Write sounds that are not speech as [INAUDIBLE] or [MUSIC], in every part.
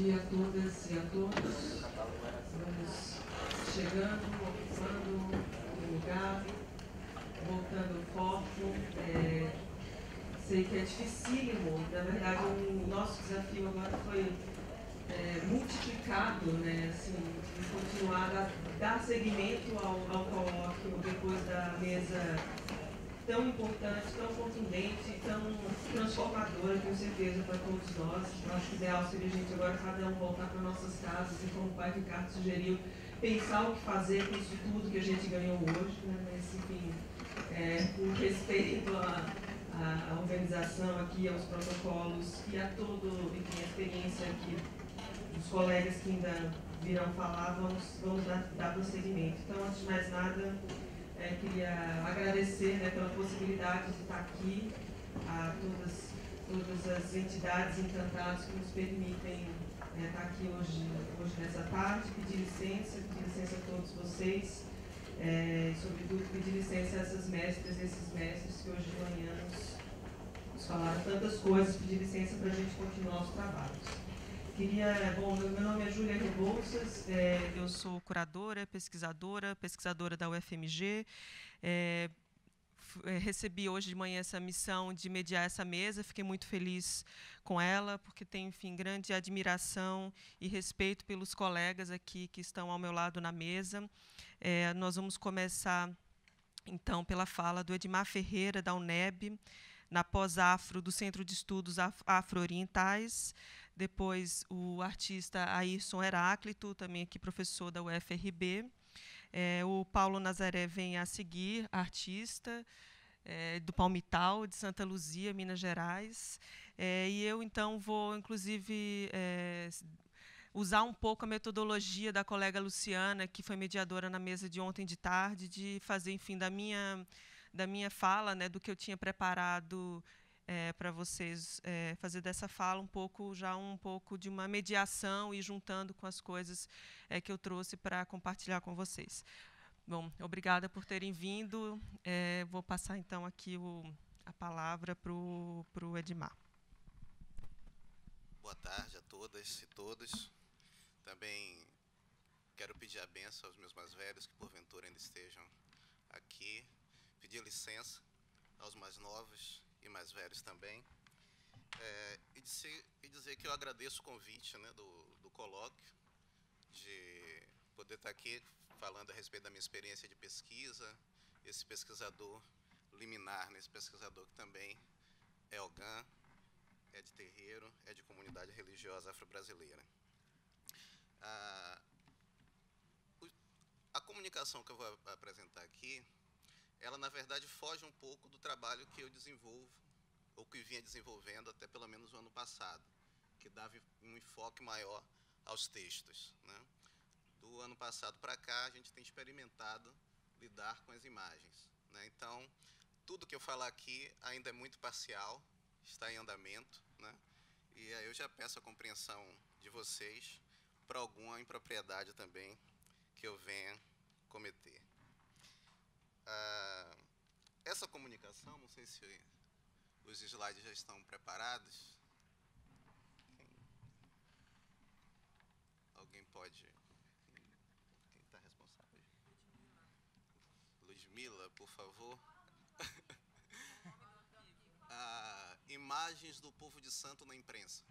dia a todas e a todos. Vamos chegando, ocupando o lugar, voltando ao foco. É, sei que é dificílimo, na verdade, o nosso desafio agora foi é, multiplicado, né, assim, continuar a dar seguimento ao, ao colóquio depois da mesa tão importante, tão contundente, tão transformadora, tenho certeza, para todos nós. Eu acho quisermos, ideal seria a gente agora cada um voltar para nossas casas e, assim como o pai Ricardo sugeriu, pensar o que fazer com isso tudo que a gente ganhou hoje, né? mas, enfim, é, com respeito à, à, organização aqui, aos protocolos e a todo, a experiência que os colegas que ainda virão falar, vamos, vamos dar, dar prosseguimento. Então, antes de mais nada, é, queria agradecer né, pela possibilidade de estar aqui, a todas, todas as entidades encantadas que nos permitem né, estar aqui hoje, hoje nessa tarde, pedir licença, pedir licença a todos vocês, é, sobretudo pedir licença a essas mestras e esses mestres que hoje de manhã nos, nos falaram tantas coisas, pedir licença para a gente continuar os trabalhos. Queria, é, bom, meu nome é Júlia Rebouças, é, eu sou curadora, pesquisadora, pesquisadora da UFMG. É, é, recebi hoje de manhã essa missão de mediar essa mesa, fiquei muito feliz com ela, porque tenho, enfim, grande admiração e respeito pelos colegas aqui que estão ao meu lado na mesa. É, nós vamos começar, então, pela fala do Edmar Ferreira, da UNEB, na pós-afro do Centro de Estudos Afro-Orientais. afro orientais depois o artista Ayrson Heráclito, também aqui professor da UFRB. É, o Paulo Nazaré vem a seguir, artista é, do Palmital, de Santa Luzia, Minas Gerais. É, e eu, então, vou, inclusive, é, usar um pouco a metodologia da colega Luciana, que foi mediadora na mesa de ontem de tarde, de fazer, enfim, da minha, da minha fala, né, do que eu tinha preparado é, para vocês é, fazer dessa fala um pouco já um pouco de uma mediação e juntando com as coisas é, que eu trouxe para compartilhar com vocês. Bom, obrigada por terem vindo. É, vou passar então aqui o, a palavra para o Edmar. Boa tarde a todas e todos. Também quero pedir a benção aos meus mais velhos que porventura ainda estejam aqui. Pedir licença aos mais novos e mais velhos também. É, e, dizer, e, dizer, que eu agradeço o convite né, do, do colóquio, de poder estar aqui falando a respeito da minha experiência de pesquisa, esse pesquisador liminar, né, esse pesquisador que também é Ogan, é de terreiro, é de comunidade religiosa afro-brasileira. Ah, a comunicação que eu vou apresentar aqui ela na verdade foge um pouco do trabalho que eu desenvolvo ou que vinha desenvolvendo até pelo menos o ano passado, que dava um enfoque maior aos textos. Né? Do ano passado para cá, a gente tem experimentado lidar com as imagens. Né? Então, tudo que eu falar aqui ainda é muito parcial, está em andamento, né? e aí eu já peço a compreensão de vocês para alguma impropriedade também que eu venha cometer. Ah, essa comunicação, não sei se os slides já estão preparados. Alguém pode. Quem está responsável? Ludmilla, por favor. [LAUGHS] ah, imagens do povo de santo na imprensa.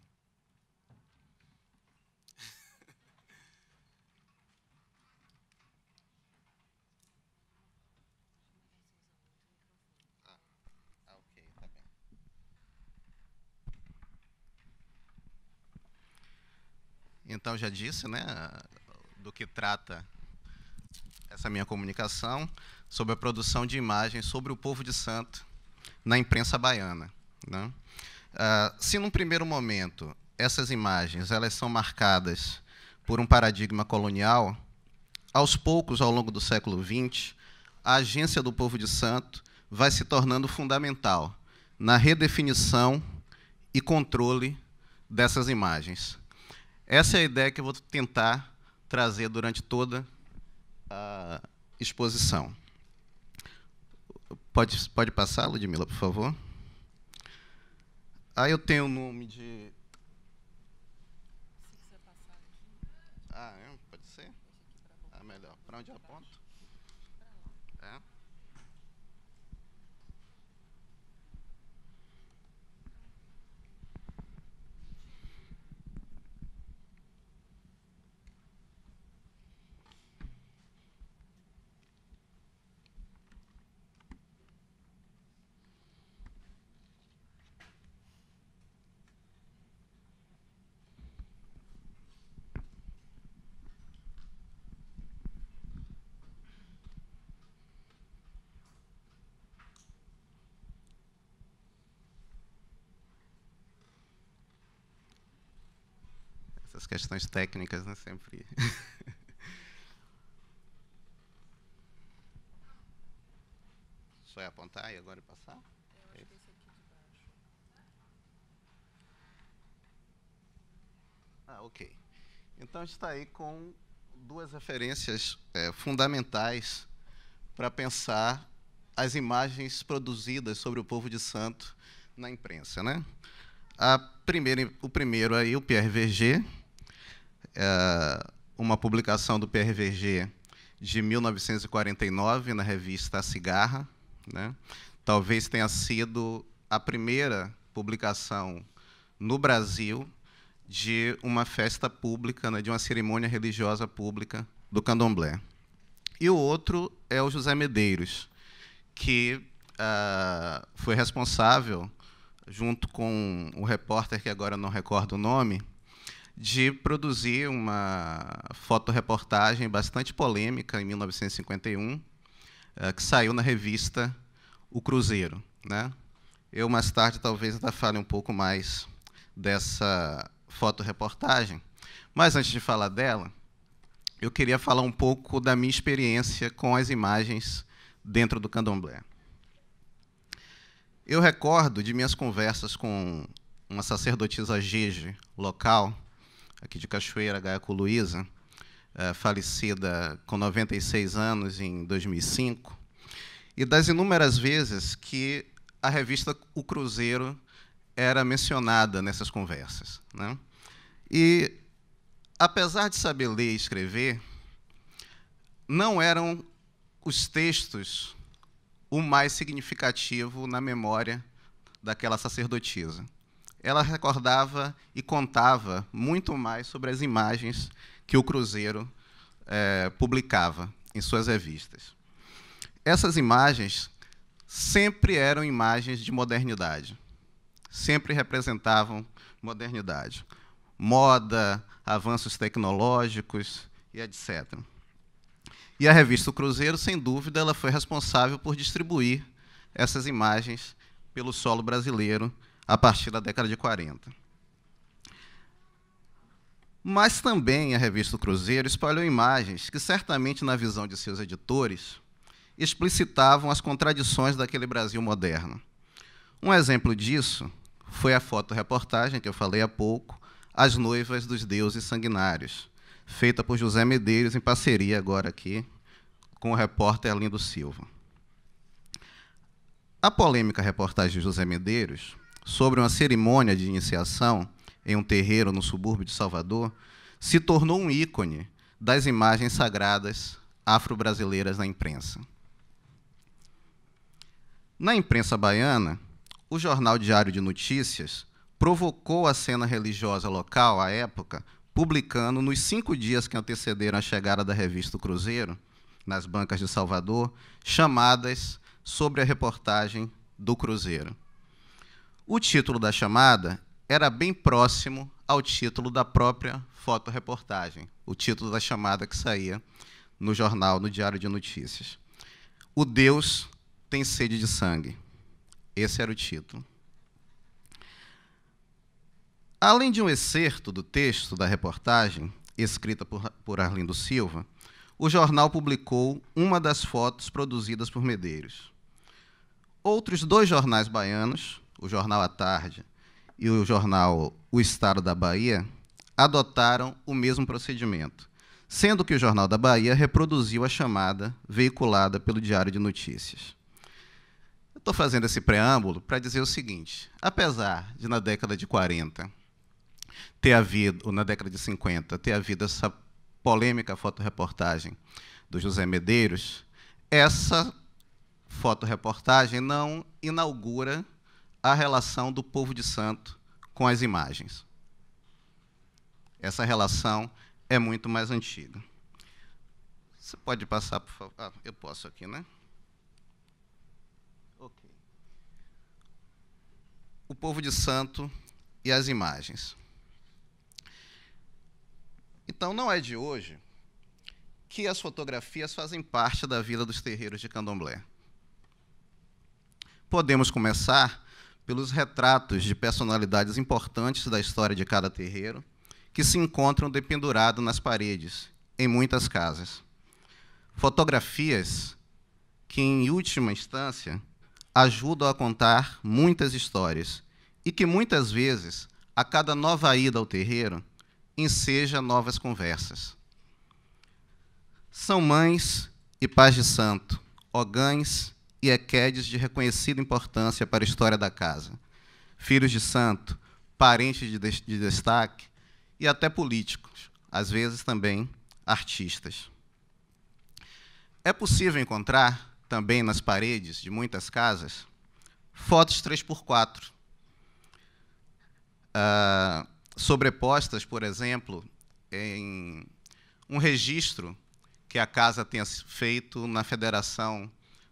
Então já disse, né, do que trata essa minha comunicação sobre a produção de imagens sobre o povo de Santo na imprensa baiana. Né? Ah, se num primeiro momento essas imagens elas são marcadas por um paradigma colonial, aos poucos ao longo do século XX a agência do povo de Santo vai se tornando fundamental na redefinição e controle dessas imagens. Essa é a ideia que eu vou tentar trazer durante toda a exposição. Pode, pode passar, Ludmila, por favor. Aí ah, eu tenho o nome de. Ah, é? pode ser? Ah, melhor. Para onde aponto? questões técnicas, não é sempre. Só é apontar e agora passar? ah, ok. Então está aí com duas referências é, fundamentais para pensar as imagens produzidas sobre o povo de santo na imprensa, né? A primeira, o primeiro aí, o Pierre Verger, é, uma publicação do PRVG de 1949 na revista A Cigarra. Né? Talvez tenha sido a primeira publicação no Brasil de uma festa pública, né, de uma cerimônia religiosa pública do candomblé. E o outro é o José Medeiros, que uh, foi responsável, junto com o repórter que agora não recordo o nome, de produzir uma fotoreportagem bastante polêmica em 1951, eh, que saiu na revista O Cruzeiro. Né? Eu, mais tarde, talvez ainda fale um pouco mais dessa fotoreportagem, mas antes de falar dela, eu queria falar um pouco da minha experiência com as imagens dentro do candomblé. Eu recordo de minhas conversas com uma sacerdotisa jeje local, aqui de Cachoeira, Gaiaco Luiza, eh, falecida com 96 anos em 2005, e das inúmeras vezes que a revista O Cruzeiro era mencionada nessas conversas. Né? E, apesar de saber ler e escrever, não eram os textos o mais significativo na memória daquela sacerdotisa ela recordava e contava muito mais sobre as imagens que o Cruzeiro é, publicava em suas revistas. Essas imagens sempre eram imagens de modernidade, sempre representavam modernidade, moda, avanços tecnológicos e etc. E a revista Cruzeiro, sem dúvida, ela foi responsável por distribuir essas imagens pelo solo brasileiro a partir da década de 40. Mas também a revista Cruzeiro espalhou imagens que, certamente, na visão de seus editores, explicitavam as contradições daquele Brasil moderno. Um exemplo disso foi a fotoreportagem que eu falei há pouco, As Noivas dos Deuses Sanguinários, feita por José Medeiros em parceria agora aqui com o repórter Lindo Silva. A polêmica reportagem de José Medeiros sobre uma cerimônia de iniciação em um terreiro no subúrbio de Salvador, se tornou um ícone das imagens sagradas afro-brasileiras na imprensa. Na imprensa baiana, o jornal Diário de Notícias provocou a cena religiosa local à época, publicando, nos cinco dias que antecederam a chegada da revista Cruzeiro, nas bancas de Salvador, chamadas sobre a reportagem do Cruzeiro. O título da chamada era bem próximo ao título da própria fotoreportagem, o título da chamada que saía no jornal, no Diário de Notícias. O Deus tem sede de sangue. Esse era o título. Além de um excerto do texto da reportagem, escrita por, por Arlindo Silva, o jornal publicou uma das fotos produzidas por Medeiros. Outros dois jornais baianos, o jornal à Tarde e o jornal O Estado da Bahia adotaram o mesmo procedimento, sendo que o Jornal da Bahia reproduziu a chamada veiculada pelo Diário de Notícias. Estou fazendo esse preâmbulo para dizer o seguinte: apesar de na década de 40 ter havido, ou na década de 50, ter havido essa polêmica fotoreportagem do José Medeiros, essa fotoreportagem não inaugura a relação do povo de santo com as imagens. Essa relação é muito mais antiga. Você pode passar, por favor? Ah, eu posso aqui, né? Ok. O povo de santo e as imagens. Então, não é de hoje que as fotografias fazem parte da vida dos terreiros de candomblé. Podemos começar pelos retratos de personalidades importantes da história de cada terreiro, que se encontram dependurados nas paredes, em muitas casas. Fotografias que, em última instância, ajudam a contar muitas histórias e que, muitas vezes, a cada nova ida ao terreiro, enseja novas conversas. São mães e pais de santo, ogães e Equedes é de reconhecida importância para a história da casa. Filhos de santo, parentes de, destaque e até políticos, às vezes também artistas. É possível encontrar, também nas paredes de muitas casas, fotos 3x4, uh, ah, sobrepostas, por exemplo, em um registro que a casa tenha feito na Federação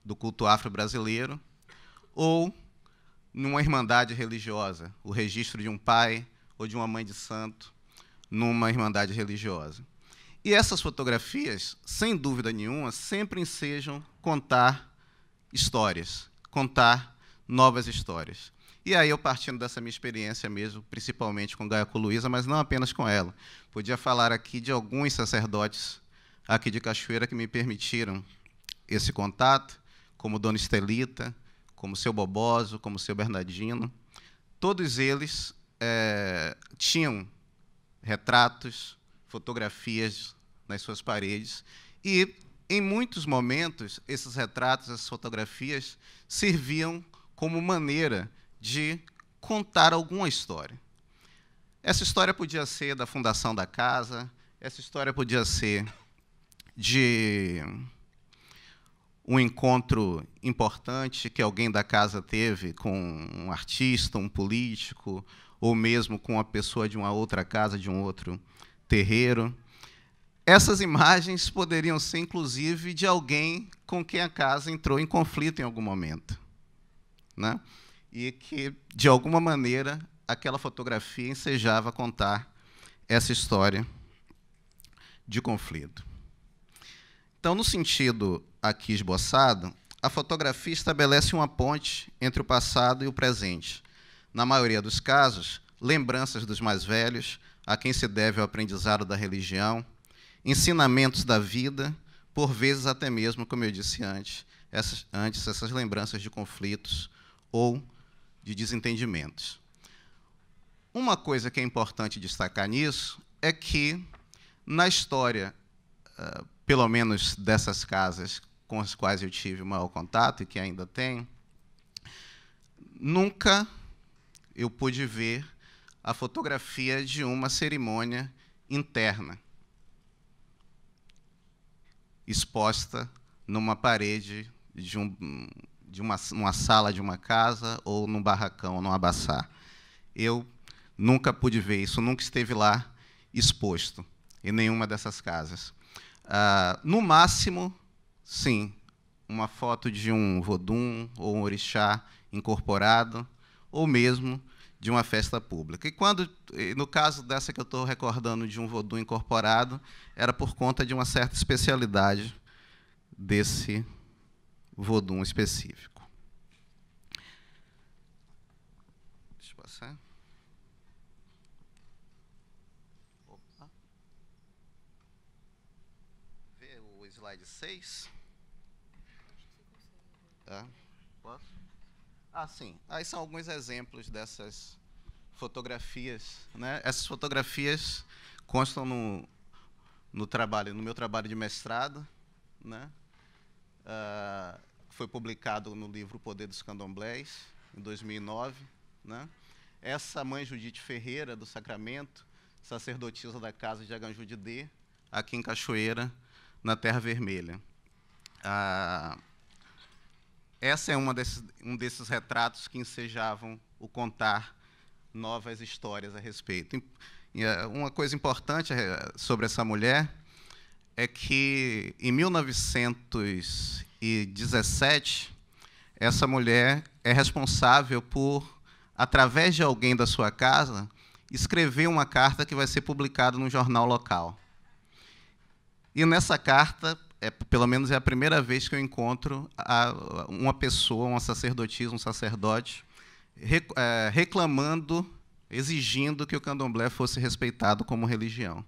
do culto afro-brasileiro, ou numa irmandade religiosa, o registro de um pai ou de uma mãe de santo numa irmandade religiosa. E essas fotografias, sem dúvida nenhuma, sempre ensejam contar histórias, contar novas histórias. E aí eu partindo dessa minha experiência mesmo, principalmente com Gaiaco Luísa, mas não apenas com ela. Podia falar aqui de alguns sacerdotes aqui de Cachoeira que me permitiram esse contato, como Dona Estelita, como seu Boboso, como seu Bernardino. Todos eles é, tinham retratos, fotografias nas suas paredes e em muitos momentos esses retratos, essas fotografias serviam como maneira de contar alguma história. Essa história podia ser da fundação da casa, essa história podia ser de um encontro importante que alguém da casa teve com um artista, um político, ou mesmo com uma pessoa de uma outra casa, de um outro terreiro. Essas imagens poderiam ser, inclusive, de alguém com quem a casa entrou em conflito em algum momento. Né? E que, de alguma maneira, aquela fotografia ensejava contar essa história de conflito. Então, no sentido aqui esboçado, a fotografia estabelece uma ponte entre o passado e o presente. Na maioria dos casos, lembranças dos mais velhos, a quem se deve o aprendizado da religião, ensinamentos da vida, por vezes até mesmo, como eu disse antes, essas, antes, essas lembranças de conflitos ou de desentendimentos. Uma coisa que é importante destacar nisso é que, na história, ah, pelo menos dessas casas com os quais eu tive o maior contato e que ainda tenho, nunca eu pude ver a fotografia de uma cerimônia interna exposta numa parede de, um, de uma, uma, sala de uma casa ou num barracão, num abaçá. Eu nunca pude ver isso, nunca esteve lá exposto em nenhuma dessas casas. Ah, no máximo, Sim, uma foto de um vodum ou um orixá incorporado, ou mesmo de uma festa pública. E quando, no caso dessa que eu estou recordando de um vodum incorporado, era por conta de uma certa especialidade desse vodum específico. Deixa eu passar. Opa. Vê o slide 6. Ah, sim. Aí são alguns exemplos dessas fotografias. Né? Essas fotografias constam no, no trabalho, no meu trabalho de mestrado, né? Uh, foi publicado no livro O Poder dos Candomblés em 2009, né? Essa mãe Judite Ferreira do Sacramento, sacerdotisa da casa de Aganjú de D, aqui em Cachoeira, na Terra Vermelha. Uh, essa é uma desses, um desses retratos que ensejavam o contar novas histórias a respeito. E, eh, uma coisa importante eh, sobre essa mulher é que em 1917 essa mulher é responsável por, através de alguém da sua casa, escrever uma carta que vai ser publicada no jornal local. E nessa carta é, pelo menos é a primeira vez que eu encontro a, uma pessoa, uma sacerdotisa, um sacerdote, rec, é, reclamando, exigindo que o candomblé fosse respeitado como religião.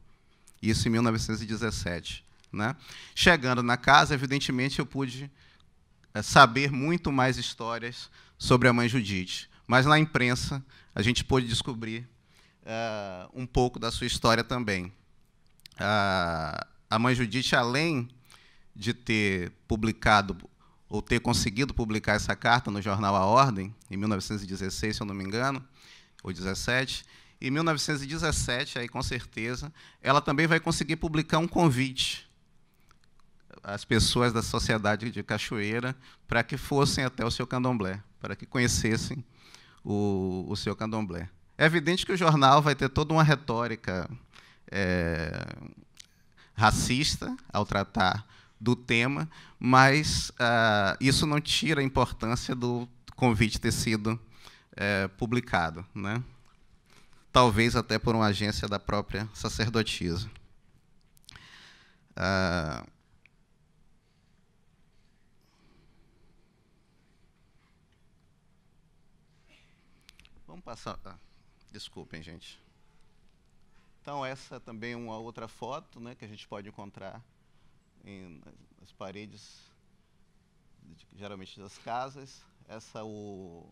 Isso em 1917. Né? Chegando na casa, evidentemente, eu pude é, saber muito mais histórias sobre a mãe Judite. Mas na imprensa, a gente pôde descobrir é, um pouco da sua história também. a mãe Judite, além de ter publicado ou ter conseguido publicar essa carta no jornal A Ordem, em 1916, se eu não me engano, ou 17. Em 1917, aí com certeza, ela também vai conseguir publicar um convite às pessoas da sociedade de Cachoeira para que fossem até o seu candomblé, para que conhecessem o, o seu candomblé. É evidente que o jornal vai ter toda uma retórica é, racista ao tratar do tema, mas uh, isso não tira a importância do convite ter sido é, publicado, né? talvez até por uma agência da própria sacerdotisa. Uh, vamos passar. Ah, desculpem, gente. Então, essa é também é uma outra foto né, que a gente pode encontrar em, nas paredes, geralmente das casas. Essa o,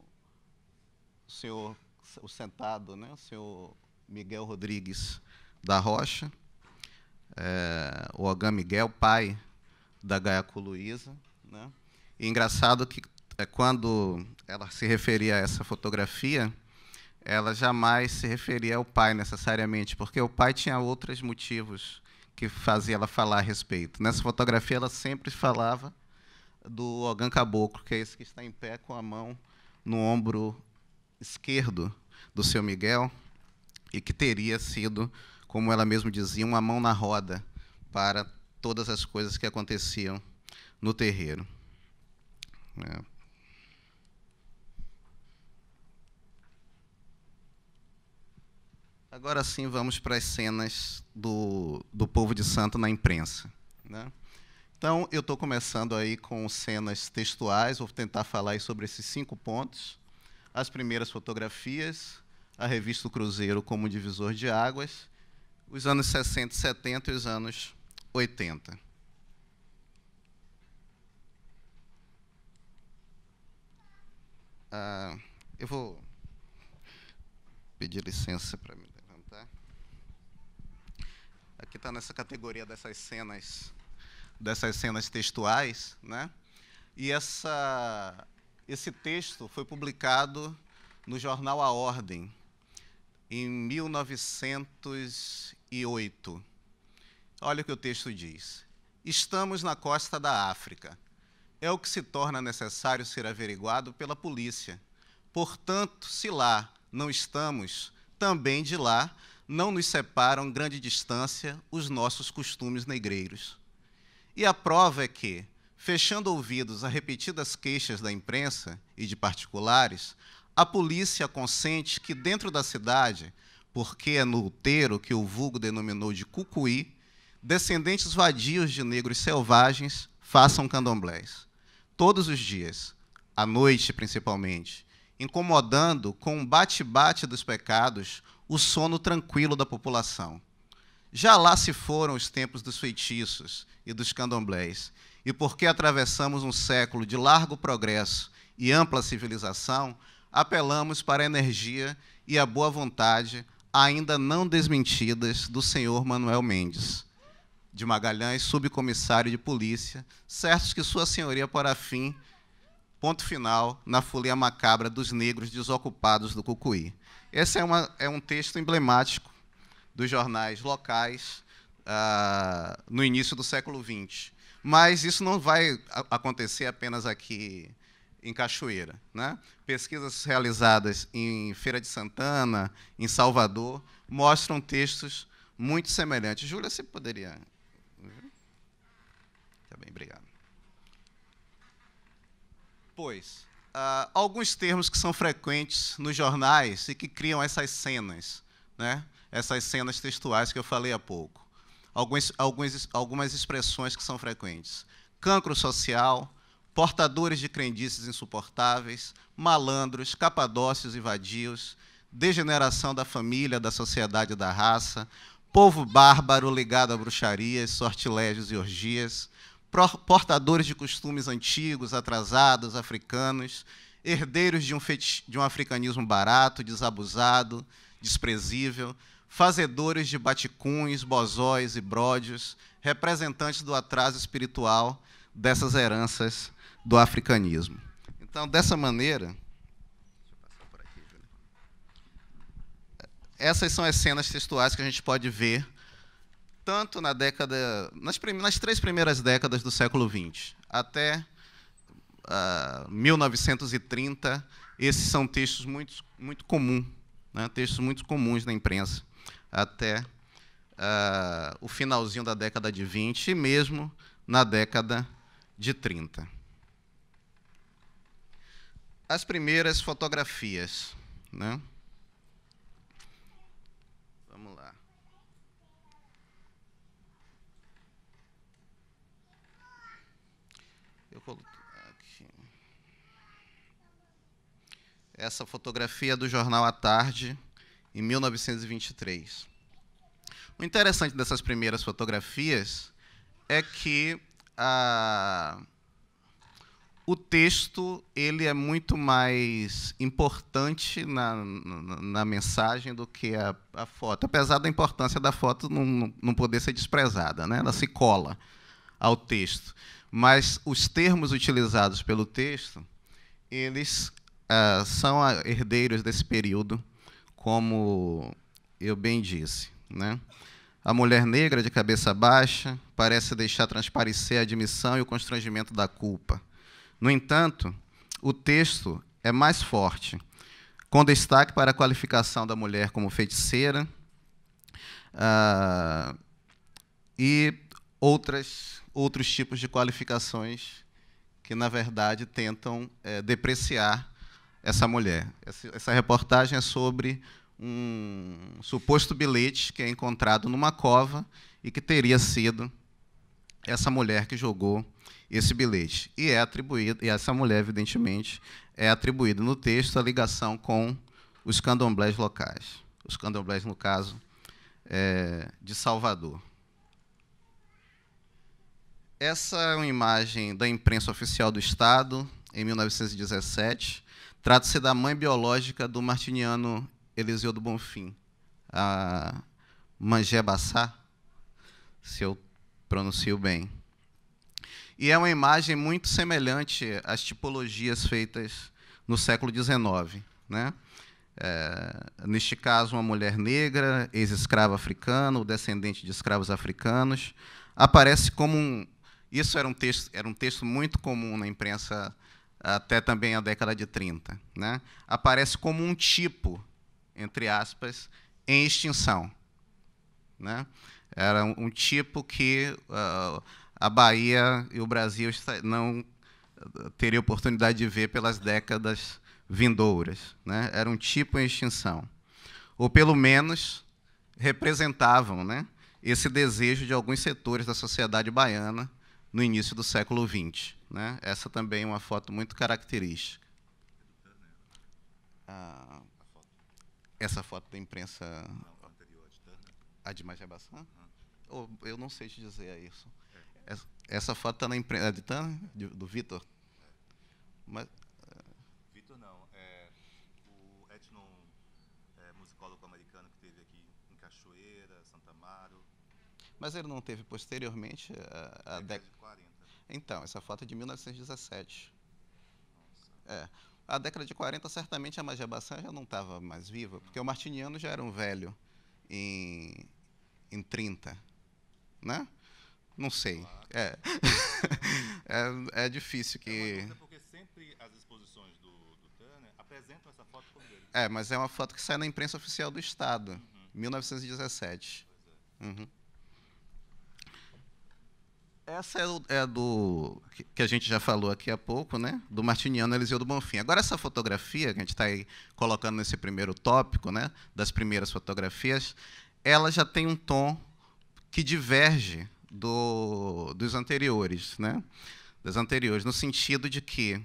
o senhor, o sentado, né, o senhor Miguel Rodrigues da Rocha, é, o Agam Miguel, pai da Gaiaco Luiza. Né? E engraçado que é, quando ela se referia a essa fotografia, ela jamais se referia ao pai necessariamente, porque o pai tinha outros motivos que fazia ela falar a respeito. Nessa fotografia, ela sempre falava do Ogan Caboclo, que é esse que está em pé com a mão no ombro esquerdo do seu Miguel, e que teria sido, como ela mesma dizia, uma mão na roda para todas as coisas que aconteciam no terreiro. É. Agora sim, vamos para as cenas do, do povo de santo na imprensa. Né? Então, eu estou começando aí com cenas textuais, vou tentar falar sobre esses cinco pontos. As primeiras fotografias, a revista Cruzeiro como divisor de águas, os anos 60 e 70 e os anos 80. Ah, eu vou pedir licença para mim que está nessa categoria dessas cenas, dessas cenas textuais, né? E essa, esse texto foi publicado no jornal A Ordem em 1908. Olha o que o texto diz: Estamos na costa da África. É o que se torna necessário ser averiguado pela polícia. Portanto, se lá não estamos, também de lá não nos separam grande distância os nossos costumes negreiros. E a prova é que, fechando ouvidos a repetidas queixas da imprensa e de particulares, a polícia consente que dentro da cidade, porque é no outeiro que o vulgo denominou de cucuí, descendentes vadios de negros selvagens façam candomblés. Todos os dias, à noite principalmente, incomodando com um bate-bate dos pecados o sono tranquilo da população. Já lá se foram os tempos dos feitiços e dos candomblés, e porque atravessamos um século de largo progresso e ampla civilização, apelamos para a energia e a boa vontade ainda não desmentidas do senhor Manuel Mendes de Magalhães, subcomissário de polícia, certos que sua senhoria para fim, ponto final, na folia macabra dos negros desocupados do Cucuí. Esse é, uma, é um texto emblemático dos jornais locais ah, no início do século XX. Mas isso não vai acontecer apenas aqui em Cachoeira. Né? Pesquisas realizadas em Feira de Santana, em Salvador, mostram textos muito semelhantes. Júlia, você poderia. Tá bem, obrigado. Pois, uh, alguns termos que são frequentes nos jornais e que criam essas cenas, né? essas cenas textuais que eu falei há pouco. Alguns, alguns, algumas expressões que são frequentes. Cancro social, portadores de crendices insuportáveis, malandros, capadócios e vadios, degeneração da família, da sociedade e da raça, povo bárbaro ligado a bruxarias, sortilégios e orgias, portadores de costumes antigos, atrasados, africanos, herdeiros de um, de um africanismo barato, desabusado, desprezível, fazedores de baticuns, bozóis e bródios, representantes do atraso espiritual dessas heranças do africanismo. Então, dessa maneira, essas são as cenas textuais que a gente pode ver tanto na década, nas, nas três primeiras décadas do século XX até uh, ah, 1930, esses são textos muito, muito comuns, né? textos muito comuns na imprensa, até uh, o finalzinho da década de 20 e mesmo na década de 30. As primeiras fotografias. Né? essa fotografia é do jornal à tarde, em 1923. O interessante dessas primeiras fotografias é que o texto ele é muito mais importante na, na, na mensagem do que a, a, foto. Apesar da importância da foto não, não poder ser desprezada, né? ela se cola ao texto. Mas os termos utilizados pelo texto, eles uh, são herdeiros desse período, como eu bem disse. Né? A mulher negra, de cabeça baixa, parece deixar transparecer a admissão e o constrangimento da culpa. No entanto, o texto é mais forte, com destaque para a qualificação da mulher como feiticeira uh, e outras, outros tipos de qualificações que, na verdade, tentam é, depreciar essa mulher. Essa reportagem é sobre um suposto bilhete que é encontrado numa cova e que teria sido essa mulher que jogou esse bilhete. E é atribuído, e essa mulher, evidentemente, é atribuída no texto a ligação com os candomblés locais. Os candomblés, no caso, é, de Salvador. Essa é uma imagem da imprensa oficial do Estado, em 1917, Trata-se da mãe biológica do martiniano Eliseu do Bonfim, a Mangé Bassá, se eu pronuncio bem. E é uma imagem muito semelhante às tipologias feitas no século XIX. Né? É, neste caso, uma mulher negra, ex-escrava africana, ou descendente de escravos africanos, aparece como um. Isso era um texto, era um texto muito comum na imprensa até também a década de 30, né, aparece como um tipo, entre aspas, em extinção. Né? Era um, um tipo que uh, a Bahia e o Brasil não teria oportunidade de ver pelas décadas vindouras. Né? Era um tipo em extinção. Ou, pelo menos, representavam né, esse desejo de alguns setores da sociedade baiana no início do século XX. Né? Essa também é uma foto muito característica. Ah, essa foto da imprensa. A de Majabassan? Oh, eu não sei te dizer é isso. Essa, essa foto está na imprensa. É de Tana? Do Vitor? Mas, é. Vitor não, é o etnomusicólogo americano que teve aqui em Cachoeira, Santa Amaro, mas ele não teve posteriormente eh, a, a década de né? Então, essa foto é de 1917. Nossa. É. A década de 40, certamente a Magia Bassan já não estava mais viva, porque o Martiniano já era um velho em, em 30, né? Não sei. É. [LAUGHS] é. é, difícil que. É porque sempre as exposições do, do Turner apresentam essa foto como dele. É, mas é uma foto que sai na imprensa oficial do Estado, uhum. 1917. Pois é. Uhum. Essa é, do, é do que a gente já falou aqui há pouco, né? Do Martiniano Eliseu do Bonfim. Agora essa fotografia que a gente está aí colocando nesse primeiro tópico, né? Das primeiras fotografias, ela já tem um tom que diverge do, dos anteriores, né? Das anteriores, no sentido de que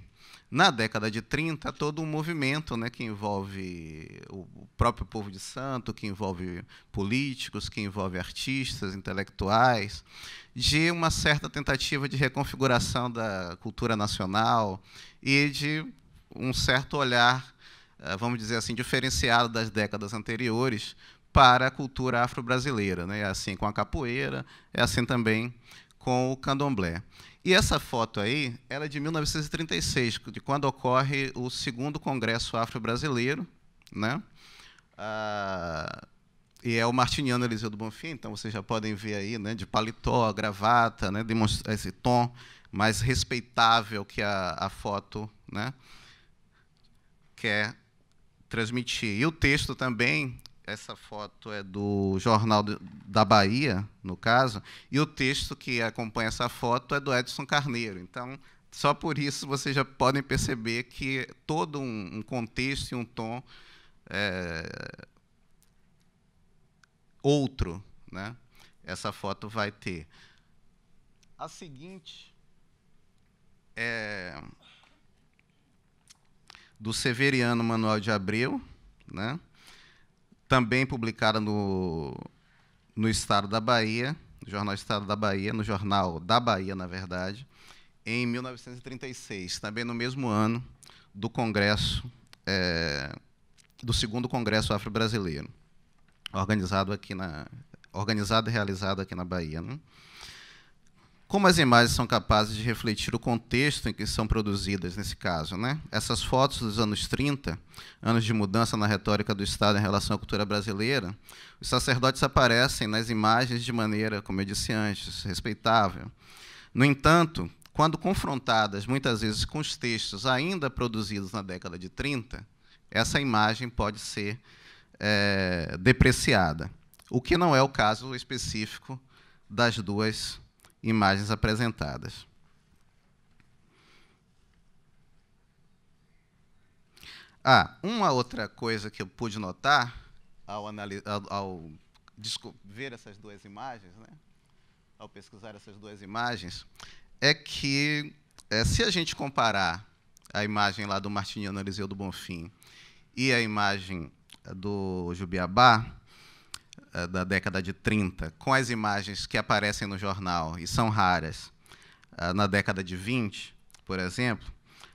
na década de 30, todo um movimento né, que envolve o próprio povo de santo, que envolve políticos, que envolve artistas, intelectuais, de uma certa tentativa de reconfiguração da cultura nacional e de um certo olhar, eh, vamos dizer assim, diferenciado das décadas anteriores para a cultura afro-brasileira. Né? É assim com a capoeira, é assim também com o candomblé. E essa foto aí, ela é de 1936, de quando ocorre o segundo Congresso Afro-Brasileiro, né? Ah, e é o Martiniano Eliseu do Bonfim, então vocês já podem ver aí, né, de paletó, gravata, né, esse tom mais respeitável que a, a foto né, quer transmitir. E o texto também essa foto é do Jornal da Bahia, no caso, e o texto que acompanha essa foto é do Edson Carneiro. Então, só por isso vocês já podem perceber que todo um, um contexto e um tom é, outro, né? Essa foto vai ter. A seguinte é do Severiano Manuel de Abreu, né? também publicada no, no Estado da Bahia, no Jornal Estado da Bahia, no Jornal da Bahia, na verdade, em 1936, também no mesmo ano do Congresso, é, do segundo Congresso Afro-Brasileiro, organizado aqui na, organizado e realizado aqui na Bahia. Né? como as imagens são capazes de refletir o contexto em que são produzidas, nesse caso. Né? Essas fotos dos anos 30, anos de mudança na retórica do Estado em relação à cultura brasileira, os sacerdotes aparecem nas imagens de maneira, como eu disse antes, respeitável. No entanto, quando confrontadas muitas vezes com os textos ainda produzidos na década de 30, essa imagem pode ser é, depreciada, o que não é o caso específico das duas imagens apresentadas. Ah, uma outra coisa que eu pude notar ao, ao, ao ver essas duas imagens, né? ao pesquisar essas duas imagens, é que é, se a gente comparar a imagem lá do Martiniano Eliseu do Bonfim e a imagem do Jubiabá, eh, da década de 30, com as imagens que aparecem no jornal e são raras uh, na década de 20, por exemplo,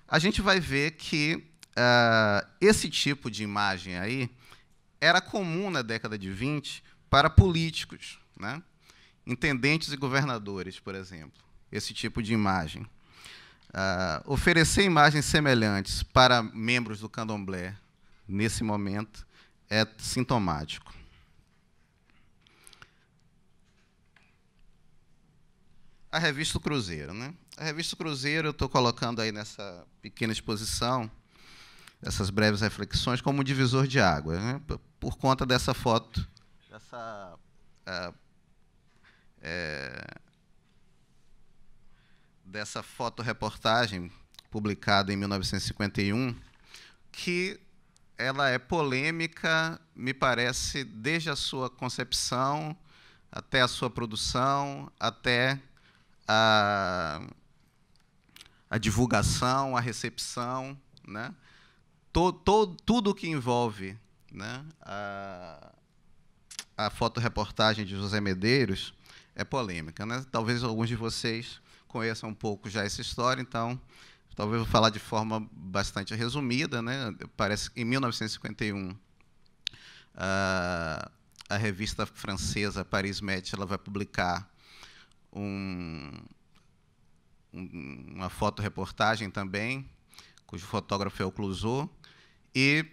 a gente vai ver que eh, esse tipo de imagem aí era comum na década de 20 para políticos, né? intendentes e governadores, por exemplo, esse tipo de imagem. Uh, oferecer imagens semelhantes para membros do candomblé nesse momento é sintomático. a revista Cruzeiro, né? A revista Cruzeiro eu estou colocando aí nessa pequena exposição essas breves reflexões como um divisor de águas, né? por conta dessa foto, dessa a, ah, é, dessa fotoreportagem publicada em 1951, que ela é polêmica, me parece, desde a sua concepção até a sua produção, até a, a divulgação, a recepção, né? to, to, tudo que envolve né? a, a fotoreportagem de José Medeiros é polêmica. Né? Talvez alguns de vocês conheçam um pouco já essa história, então talvez vou falar de forma bastante resumida. Né? Parece que em 1951, a, ah, a revista francesa Paris Match ela vai publicar um, um, uma fotoreportagem também, cujo fotógrafo é o Clouseau, e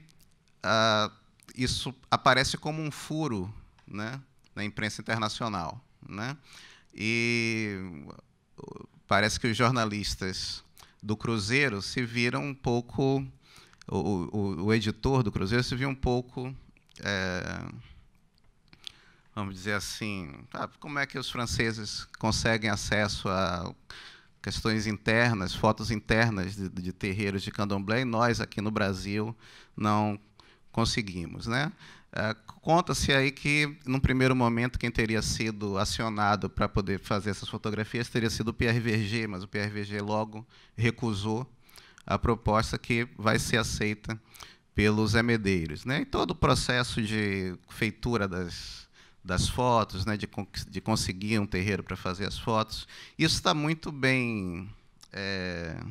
uh, isso aparece como um furo né, na imprensa internacional. Né? E parece que os jornalistas do Cruzeiro se viram um pouco. O, o, o editor do Cruzeiro se viu um pouco. É, vamos dizer assim, ah, como é que os franceses conseguem acesso a questões internas, fotos internas de, de terreiros de candomblé, e nós aqui no Brasil não conseguimos. Né? É, conta-se aí que, num primeiro momento, quem teria sido acionado para poder fazer essas fotografias teria sido o PRVG, mas o PRVG logo recusou a proposta que vai ser aceita pelos emedeiros. Né? E todo o processo de feitura das, das fotos, né, de, de conseguir um terreiro para fazer as fotos. Isso está muito bem é,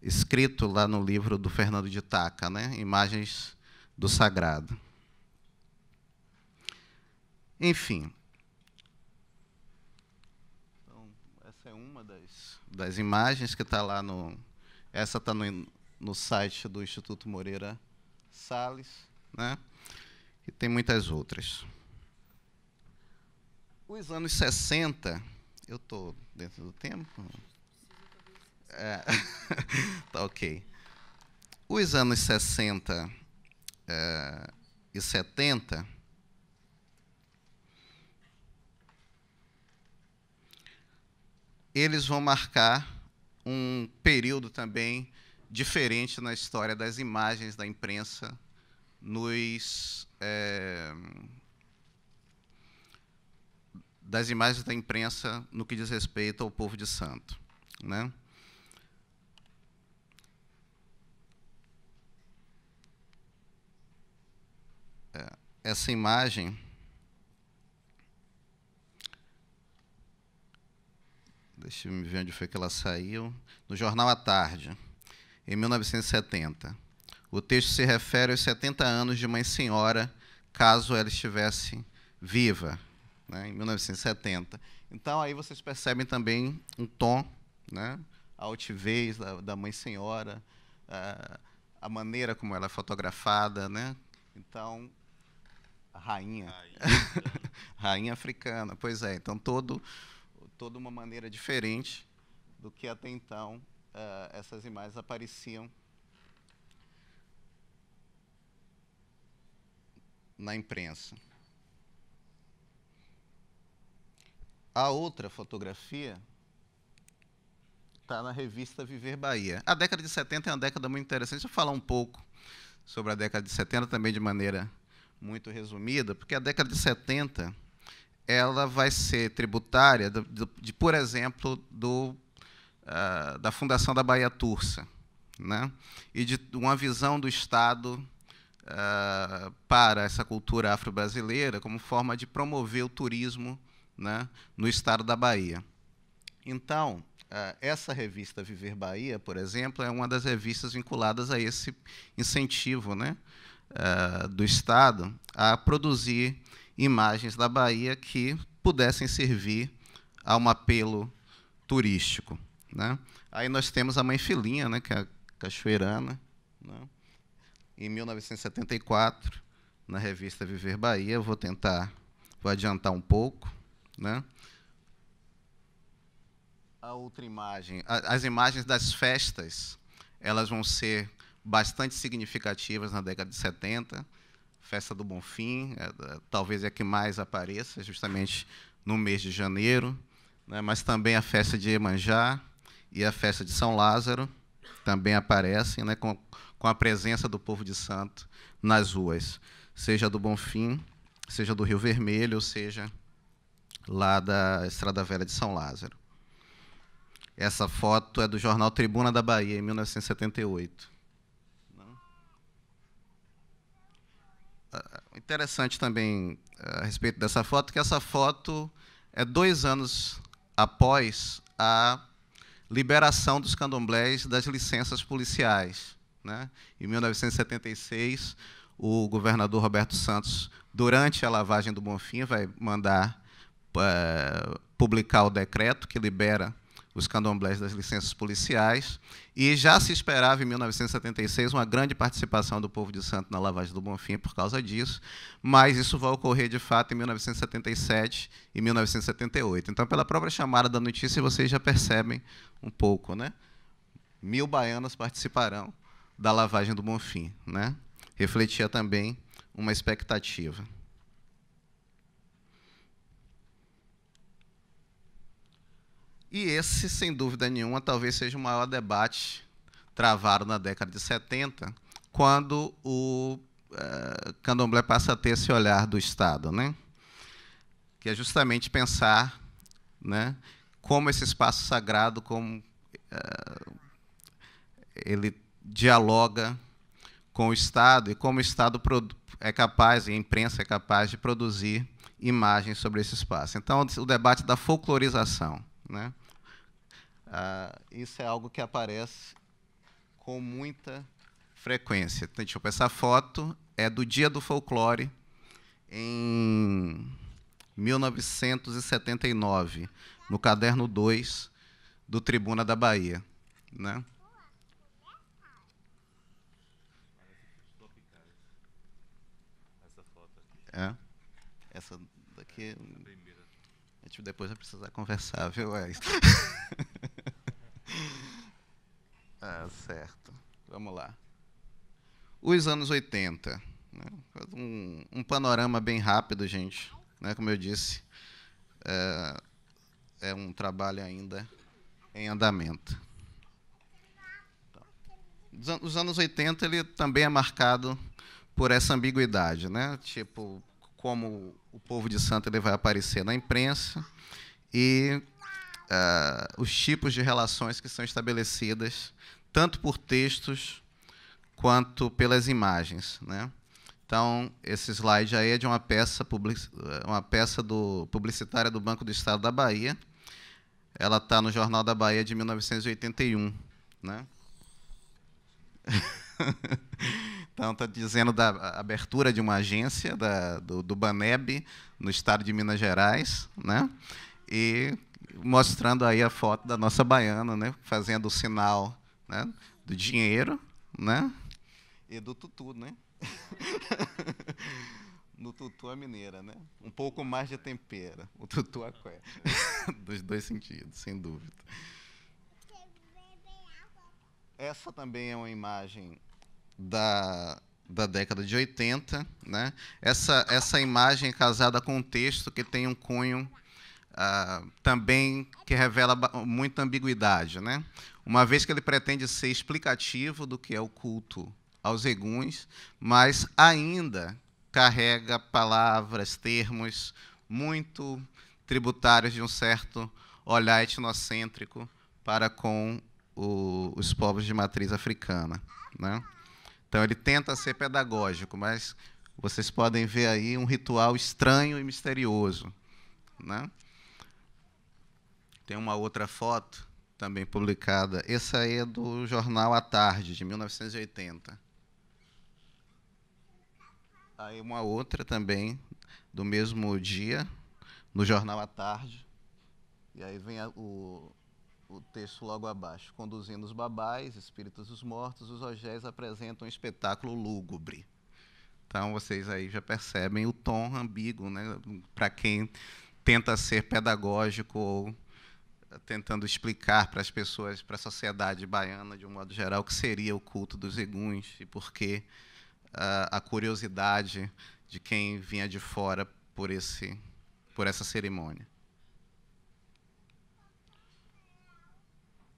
escrito lá no livro do Fernando de Taca, né, Imagens do Sagrado. Enfim. Então, essa é uma das, das imagens que está lá no. Essa está no, no site do Instituto Moreira Salles, né? E tem muitas outras. Os anos 60, eu estou dentro do tempo? É, [LAUGHS] tá ok. Os anos 60 é, e 70, eles vão marcar um período também diferente na história das imagens da imprensa nos, é, das imagens da imprensa no que diz respeito ao povo de santo. Né? É, essa imagem deixa eu ver onde foi que ela saiu, no Jornal à Tarde, em 1970. O texto se refere aos 70 anos de Mãe Senhora, caso ela estivesse viva né, em 1970. Então, aí vocês percebem também um tom, né, a altivez da, da mãe senhora, a, a, maneira como ela é fotografada. Né? Então, a rainha. rainha [LAUGHS] africana, pois é. Então, todo, toda uma maneira diferente do que até então uh, essas imagens apareciam na imprensa. A outra fotografia está na revista Viver Bahia. A década de 70 é uma década muito interessante. Deixa eu falar um pouco sobre a década de 70 também de maneira muito resumida, porque a década de 70 ela vai ser tributária, do, do, de, por exemplo, do, uh, da fundação da Bahia Tursa, né? e de uma visão do Estado uh, para essa cultura afro-brasileira como forma de promover o turismo né, no estado da Bahia. Então, eh, essa revista Viver Bahia, por exemplo, é uma das revistas vinculadas a esse incentivo né, eh, do Estado a produzir imagens da Bahia que pudessem servir a um apelo turístico. Né? Aí nós temos a Mãe Filinha, né, que é a cachoeirana, né? em 1974, na revista Viver Bahia, vou tentar, vou adiantar um pouco, né? A outra imagem, as imagens das festas, elas vão ser bastante significativas na década de 70. Festa do Bonfim, é, talvez é a que mais apareça, justamente no mês de janeiro, né? mas também a festa de Emanjá e a festa de São Lázaro também aparecem né? com, com a presença do povo de santo nas ruas, seja do Bonfim, seja do Rio Vermelho, seja lá da Estrada Velha de São Lázaro. Essa foto é do jornal Tribuna da Bahia, em 1978. Ah, interessante também ah, a respeito dessa foto, que essa foto é dois anos após a liberação dos candomblés das licenças policiais. Né? Em 1976, o governador Roberto Santos, durante a lavagem do Bonfim, vai mandar é, publicar o decreto que libera os candomblés das licenças policiais, e já se esperava em 1976 uma grande participação do povo de Santo na lavagem do Bonfim por causa disso, mas isso vai ocorrer de fato em 1977 e 1978. Então, pela própria chamada da notícia, vocês já percebem um pouco, né? Mil baianos participarão da lavagem do Bonfim, né? Refletia também uma expectativa. E esse, sem dúvida nenhuma, talvez seja o maior debate travado na década de 70, quando o uh, candomblé passa a ter esse olhar do Estado, né? que é justamente pensar né, como esse espaço sagrado como, uh, ele dialoga com o Estado e como o Estado é capaz, e a imprensa é capaz de produzir imagens sobre esse espaço. Então, o debate da folclorização. Né? Ah, isso é algo que aparece com muita frequência. Então, tipo, essa foto é do Dia do Folclore em 1979, no caderno 2 do Tribuna da Bahia, né? É. Essa daqui. A gente depois vai precisar conversar, viu? É. [LAUGHS] [LAUGHS] ah, certo. Vamos lá. Os anos 80. Né? Um, um, panorama bem rápido, gente. Né? Como eu disse, é, é um trabalho ainda em andamento. os anos 80 ele também é marcado por essa ambiguidade, né? Tipo, como o povo de Santa ele vai aparecer na imprensa e uh, os tipos de relações que são estabelecidas, tanto por textos quanto pelas imagens. Né? Então, esse slide aí é de uma peça, uma peça do, publicitária do Banco do Estado da Bahia. Ela está no Jornal da Bahia de 1981. Né? [LAUGHS] então, está dizendo da abertura de uma agência da, do, do Baneb, no estado de Minas Gerais. Né? E mostrando aí a foto da nossa baiana, né? Fazendo o sinal né? do dinheiro, né? E do tutu, né? [LAUGHS] no tutu a mineira, né? Um pouco mais de tempera, o tutu a cué. [LAUGHS] Dos dois sentidos, sem dúvida. Essa também é uma imagem da, da década de 80, né? Essa essa imagem é casada com um texto que tem um cunho ah, também que revela muita ambiguidade, né? uma vez que ele pretende ser explicativo do que é o culto aos eguns, mas ainda carrega palavras, termos muito tributários de um certo olhar etnocêntrico para com o, os povos de matriz africana. Né? Então, ele tenta ser pedagógico, mas vocês podem ver aí um ritual estranho e misterioso. Né? Tem uma outra foto também publicada. Essa aí é do jornal A Tarde, de 1980. Aí uma outra também, do mesmo dia, no jornal À Tarde. E aí vem a, o, o texto logo abaixo. Conduzindo os babais, espíritos dos mortos, os ogés apresentam um espetáculo lúgubre. Então vocês aí já percebem o tom ambíguo, né? Para quem tenta ser pedagógico ou tentando explicar para as pessoas, para a sociedade baiana, de um modo geral, o que seria o culto dos eguns e por que a, a curiosidade de quem vinha de fora por, esse, por essa cerimônia.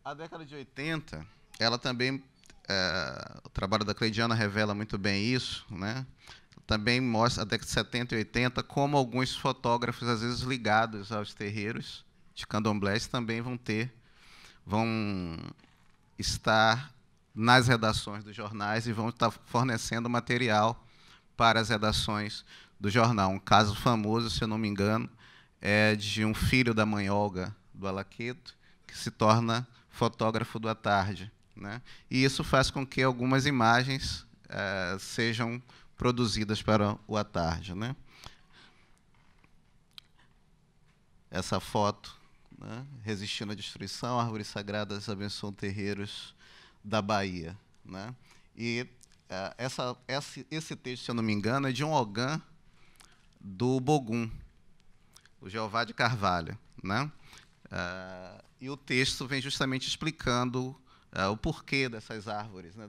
A década de 80, ela também, é, o trabalho da Cleidiana revela muito bem isso, né? também mostra, a década de 70 e 80, como alguns fotógrafos, às vezes ligados aos terreiros, de candomblés também vão ter, vão estar nas redações dos jornais e vão estar fornecendo material para as redações do jornal. Um caso famoso, se eu não me engano, é de um filho da mãe Olga do Alaqueto, que se torna fotógrafo do à tarde. Né? E isso faz com que algumas imagens eh, sejam produzidas para o à tarde. Né? Essa foto né? resistindo à destruição, árvores sagradas abençoam terreiros da Bahia. Né? E uh, essa, esse, esse, texto, se eu não me engano, é de um Ogã do Bogum, o Jeová de Carvalho. Né? Uh, e o texto vem justamente explicando uh, o porquê dessas árvores, né?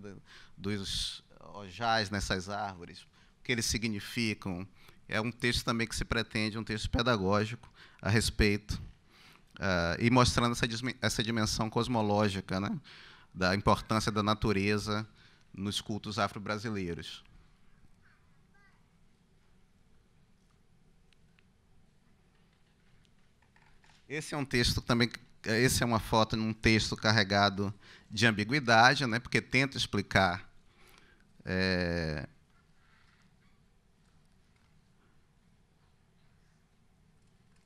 dos ojais nessas árvores, o que eles significam. É um texto também que se pretende, um texto pedagógico a respeito Uh, e mostrando essa, essa dimensão cosmológica né, da importância da natureza nos cultos afro-brasileiros. Esse é um texto também, esse é uma foto num texto carregado de ambiguidade, né, porque tenta explicar é,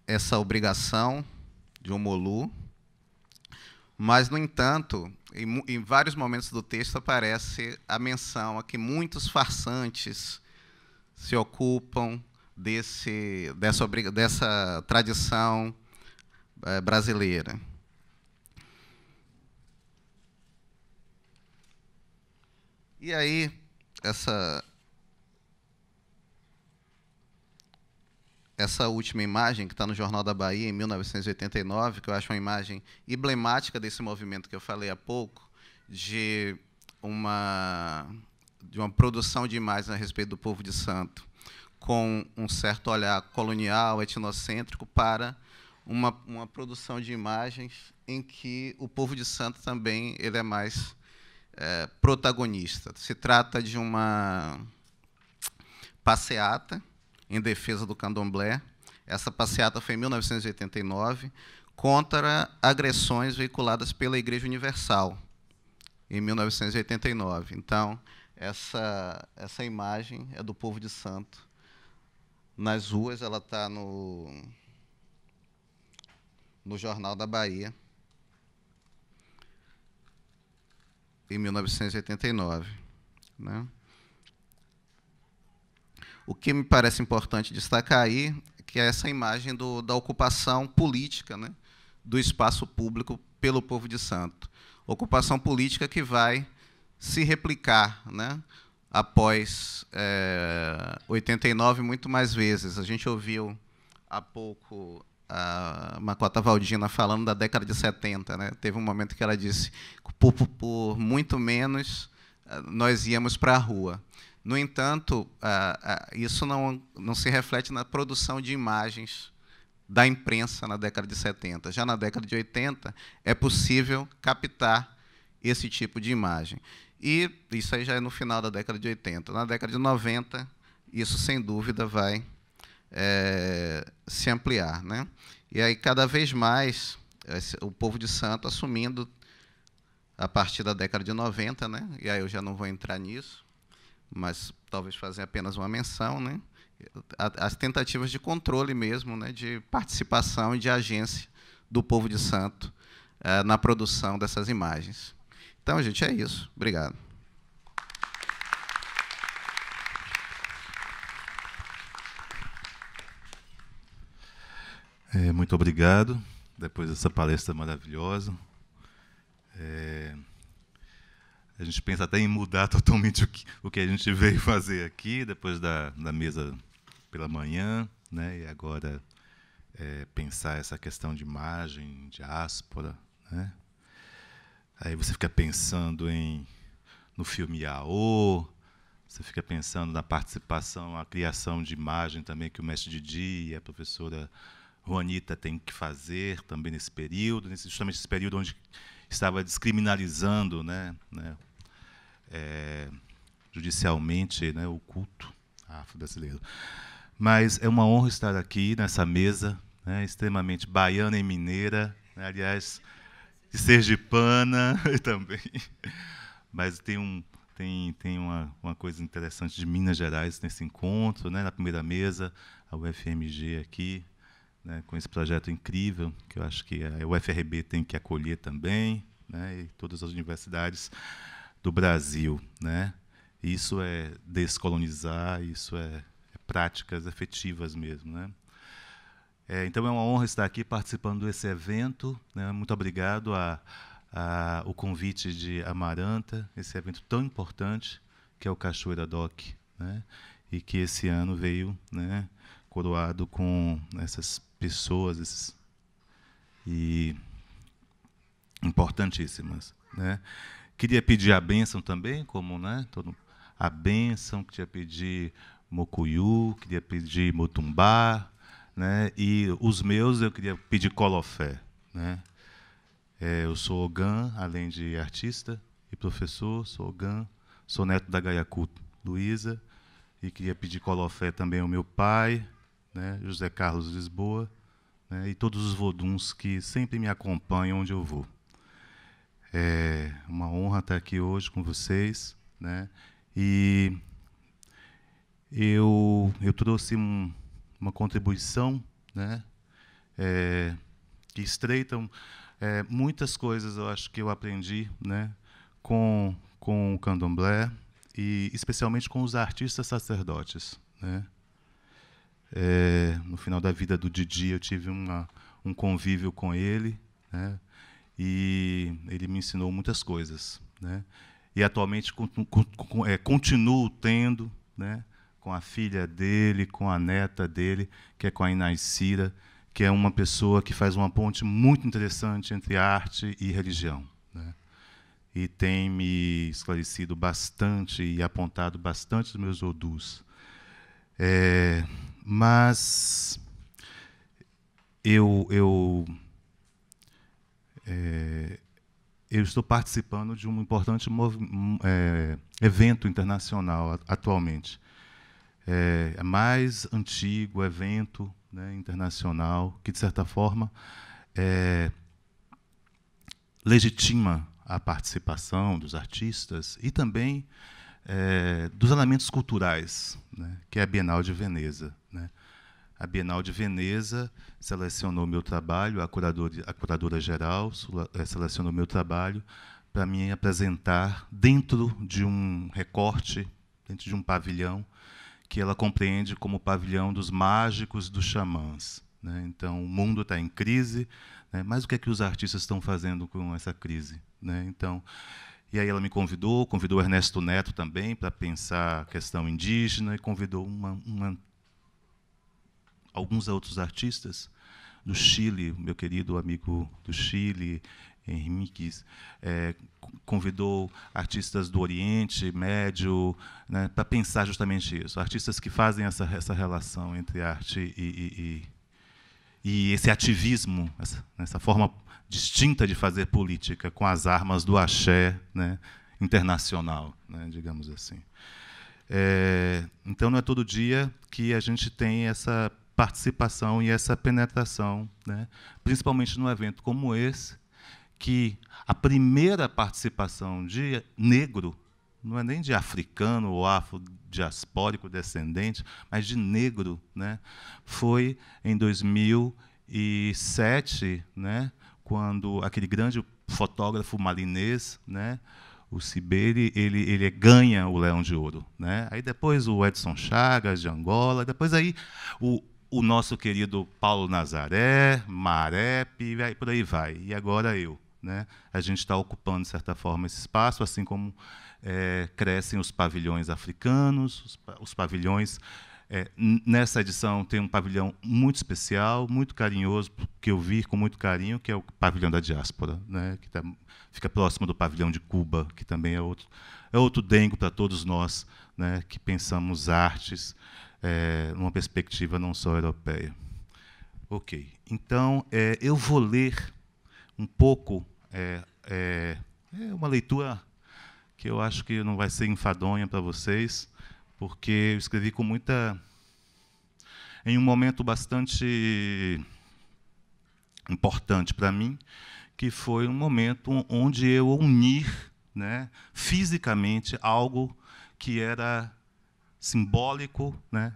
essa obrigação de Omolu. Mas, no entanto, em, em, vários momentos do texto aparece a menção a que muitos farsantes se ocupam desse, dessa, dessa tradição é, brasileira. E aí, essa essa última imagem que está no Jornal da Bahia, em 1989, que eu acho uma imagem emblemática desse movimento que eu falei há pouco, de uma, de uma produção de imagens a respeito do povo de santo, com um certo olhar colonial, etnocêntrico, para uma, uma produção de imagens em que o povo de santo também ele é mais é, protagonista. Se trata de uma passeata em defesa do candomblé. Essa passeata foi em 1989 contra agressões veiculadas pela Igreja Universal em 1989. Então, essa essa imagem é do povo de Santo nas ruas, ela está no no Jornal da Bahia em 1989, né? O que me parece importante destacar aí é que é essa imagem do, da ocupação política né, do espaço público pelo povo de Santo. Ocupação política que vai se replicar né, após é, eh, 89 muito mais vezes. A gente ouviu há pouco a Macota Valdina falando da década de 70. Né? Teve um momento que ela disse por, por muito menos eh, nós íamos para a rua. No entanto, ah, ah, isso não, não se reflete na produção de imagens da imprensa na década de 70. Já na década de 80, é possível captar esse tipo de imagem. E isso aí já é no final da década de 80. Na década de 90, isso sem dúvida vai é, se ampliar. Né? E aí, cada vez mais, o povo de santo assumindo, a partir da década de 90, né? e aí eu já não vou entrar nisso, mas talvez fazer apenas uma menção, né? as tentativas de controle mesmo, né, de participação e de agência do povo de Santo eh, na produção dessas imagens. Então, gente, é isso. Obrigado. É, muito obrigado. Depois dessa palestra maravilhosa. É, a gente pensa até em mudar [LAUGHS] totalmente o que, o que a gente veio fazer aqui, depois da, da mesa pela manhã, né? e agora é, pensar essa questão de imagem, diáspora. Né? Aí você fica pensando em no filme Aô, você fica pensando na participação, a criação de imagem também que o mestre Didi e a professora Juanita têm que fazer também nesse período, nesse, justamente nesse período onde estava descriminalizando né, né, é, judicialmente né, oculto afro-brasileiro. Ah, Mas é uma honra estar aqui nessa mesa, né, extremamente baiana e mineira, né, aliás, de sergipana [LAUGHS] também. Mas tem, um, tem, tem uma, uma coisa interessante de Minas Gerais nesse encontro, né, na primeira mesa, a UFMG aqui, né, com esse projeto incrível, que eu acho que a UFRB tem que acolher também, né, e todas as universidades do Brasil, né? Isso é descolonizar, isso é, é práticas efetivas mesmo, né? É, então é uma honra estar aqui participando desse evento. Né? Muito obrigado a, a, o convite de Amaranta, esse evento tão importante que é o Cachoeira Doc, né? E que esse ano veio, né? Coroado com essas pessoas esses, e importantíssimas, né? Queria pedir a bênção também, como né, todo, a bênção, queria pedir Mocuyu, queria pedir Motumbá, né, e os meus eu queria pedir Colofé. Né. É, eu sou Ogan, além de artista e professor, sou Ogan, sou neto da Gaiacu Luísa, e queria pedir Colofé também ao meu pai, né, José Carlos Lisboa, né, e todos os voduns que sempre me acompanham onde eu vou. É uma honra estar aqui hoje com vocês, né? E eu eu trouxe um, uma contribuição, né? É, que estreitam é, muitas coisas, eu acho que eu aprendi, né? Com com o candomblé e especialmente com os artistas sacerdotes, né? É, no final da vida do Didi eu tive uma, um convívio com ele, né? e ele me ensinou muitas coisas, né? E atualmente é, continuo tendo, né? Com a filha dele, com a neta dele, que é com a Inaicira, que é uma pessoa que faz uma ponte muito interessante entre arte e religião, né? E tem me esclarecido bastante e apontado bastante os meus odus. É, mas eu, eu é, eu estou participando de um importante hum, é, evento internacional atualmente. É, é, mais antigo evento né, internacional que, de certa forma, é, legitima a participação dos artistas e também é, dos elementos culturais, né, que é a Bienal de Veneza. Né. A Bienal de Veneza selecionou meu trabalho, a curadora, a curadora geral eh, selecionou meu trabalho para me apresentar dentro de um recorte, dentro de um pavilhão, que ela compreende como o pavilhão dos mágicos dos xamãs. Né? Então, o mundo está em crise, né? mas o que é que os artistas estão fazendo com essa crise? Né? Então, e aí ela me convidou, convidou Ernesto Neto também para pensar a questão indígena e convidou uma, uma alguns outros artistas do Chile, meu querido amigo do Chile, Henrique, é, convidou artistas do Oriente Médio né, para pensar justamente isso. Artistas que fazem essa, essa relação entre arte e, e, e, e esse ativismo, essa, essa, forma distinta de fazer política com as armas do axé né, internacional, né, digamos assim. É, então, não é todo dia que a gente tem essa participação e essa penetração, né? principalmente num evento como esse, que a primeira participação de negro, não é nem de africano ou afro-diaspórico descendente, mas de negro, né? foi em 2007, né? quando aquele grande fotógrafo malinês, né? o Sibeli, ele, ele é, ganha o Leão de Ouro. Né? Aí depois o Edson Chagas, de Angola, depois aí o o nosso querido Paulo Nazaré, Marep, e por aí vai. E agora eu. Né? A gente está ocupando, de certa forma, esse espaço, assim como é, crescem os pavilhões africanos, os, os pavilhões. É, nessa edição tem um pavilhão muito especial, muito carinhoso, que eu vi com muito carinho, que é o pavilhão da diáspora, né? que tá, fica próximo do pavilhão de Cuba, que também é outro, é outro dengo para todos nós né? que pensamos artes é, numa perspectiva não só europeia. Ok, então é, eu vou ler um pouco, é, é, é uma leitura que eu acho que não vai ser enfadonha para vocês, porque eu escrevi com muita. em um momento bastante importante para mim, que foi um momento onde eu unir né, fisicamente algo que era simbólico, né,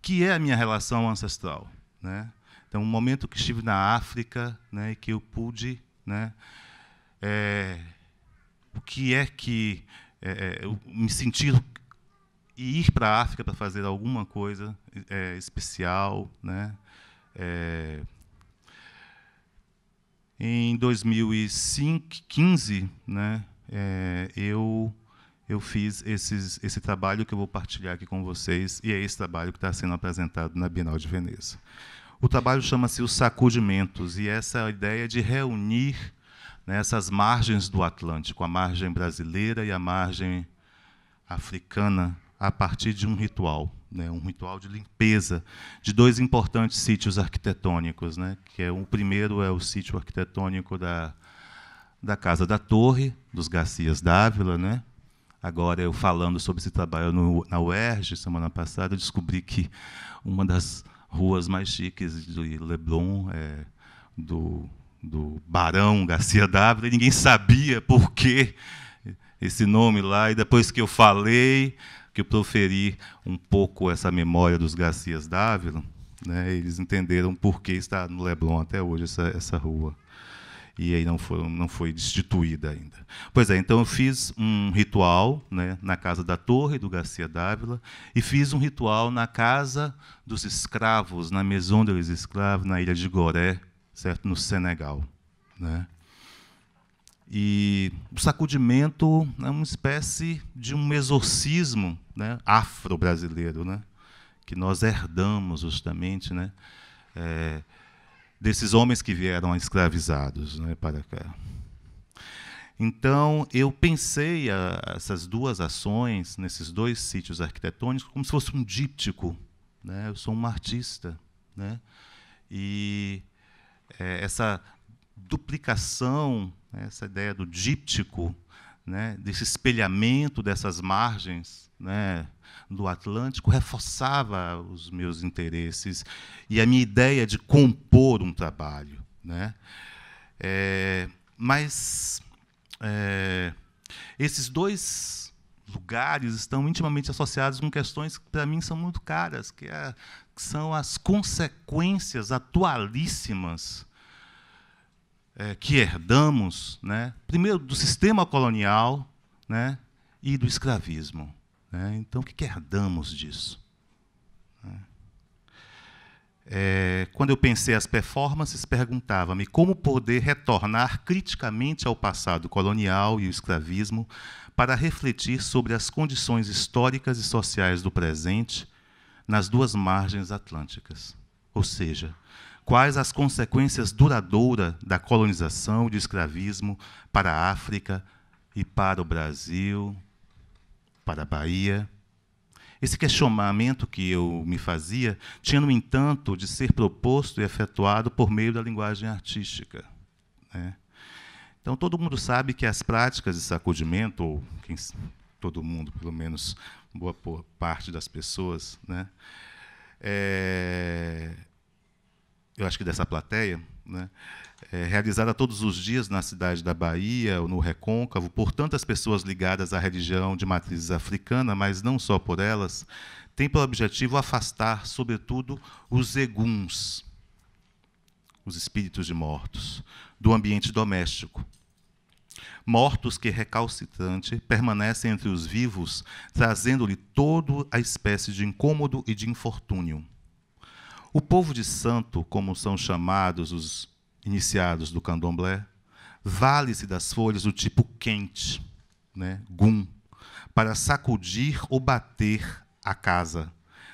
que é a minha relação ancestral. Né? Então, um momento que estive na África né, e que eu pude. Né, é, o que é que. É, é eu me sentir e ir para a África para fazer alguma coisa é, especial. Né? É, em 2015, né, é, eu eu fiz esses, esse trabalho que eu vou partilhar aqui com vocês, e é esse trabalho que está sendo apresentado na Bienal de Veneza. O trabalho chama-se Os Sacudimentos, e essa é ideia de reunir né, essas margens do Atlântico, a margem brasileira e a margem africana, a partir de um ritual, né, um ritual de limpeza de dois importantes sítios arquitetônicos, né, que é o primeiro é o sítio arquitetônico da, da Casa da Torre, dos Garcias Dávila, né, Agora, eu falando sobre esse trabalho no, na UERJ, semana passada, eu descobri que uma das ruas mais chiques de Leblon, é, do, do Barão Garcia Dávila, e ninguém sabia por que esse nome lá. E depois que eu falei, que eu proferi um pouco essa memória dos Garcias Dávila, né, eles entenderam por que está no Leblon até hoje essa, essa rua e aí não foi, não foi destituída ainda. Pois é, então eu fiz um ritual né, na casa da Torre do Garcia Dávila e fiz um ritual na casa dos escravos, na Maison dos Escravos, na ilha de Goré, certo, no Senegal. Né? E o sacudimento é uma espécie de um exorcismo né, afro-brasileiro, né, que nós herdamos justamente. Né, é, desses homens que vieram escravizados né, para cá. Então, eu pensei a, essas duas ações, nesses dois sítios arquitetônicos, como se fosse um díptico. Né? Eu sou um artista. Né? E é, essa duplicação, né, essa ideia do díptico, né, desse espelhamento dessas margens, né, do Atlântico reforçava os meus interesses e a minha ideia de compor um trabalho. Né? É, mas é, esses dois lugares estão intimamente associados com questões que, para mim, são muito caras, que, é, que são as consequências atualíssimas é, que herdamos, né? primeiro do sistema colonial né? e do escravismo. É, então, o que, que herdamos disso? É. é, quando eu pensei as performances, perguntava-me como poder retornar criticamente ao passado colonial e o escravismo para refletir sobre as condições históricas e sociais do presente nas duas margens atlânticas. Ou seja, quais as consequências duradouras da colonização e do escravismo para a África e para o Brasil, para a Bahia. Esse questionamento que eu me fazia tinha, no entanto, de ser proposto e efetuado por meio da linguagem artística. Né? Então, todo mundo sabe que as práticas de sacudimento, ou quem, todo mundo, pelo menos boa parte das pessoas, né? É, eu acho que dessa plateia, né? é, realizada todos os dias na cidade da Bahia, no Recôncavo, por tantas pessoas ligadas à religião de matriz africana, mas não só por elas, tem pelo objetivo afastar, sobretudo, os eguns, os espíritos de mortos, do ambiente doméstico. Mortos que, recalcitrante, permanecem entre os vivos, trazendo-lhe toda a espécie de incômodo e de infortúnio. O povo de santo, como são chamados os iniciados do candomblé, vale-se das folhas do tipo quente, né, gum, para sacudir ou bater a casa,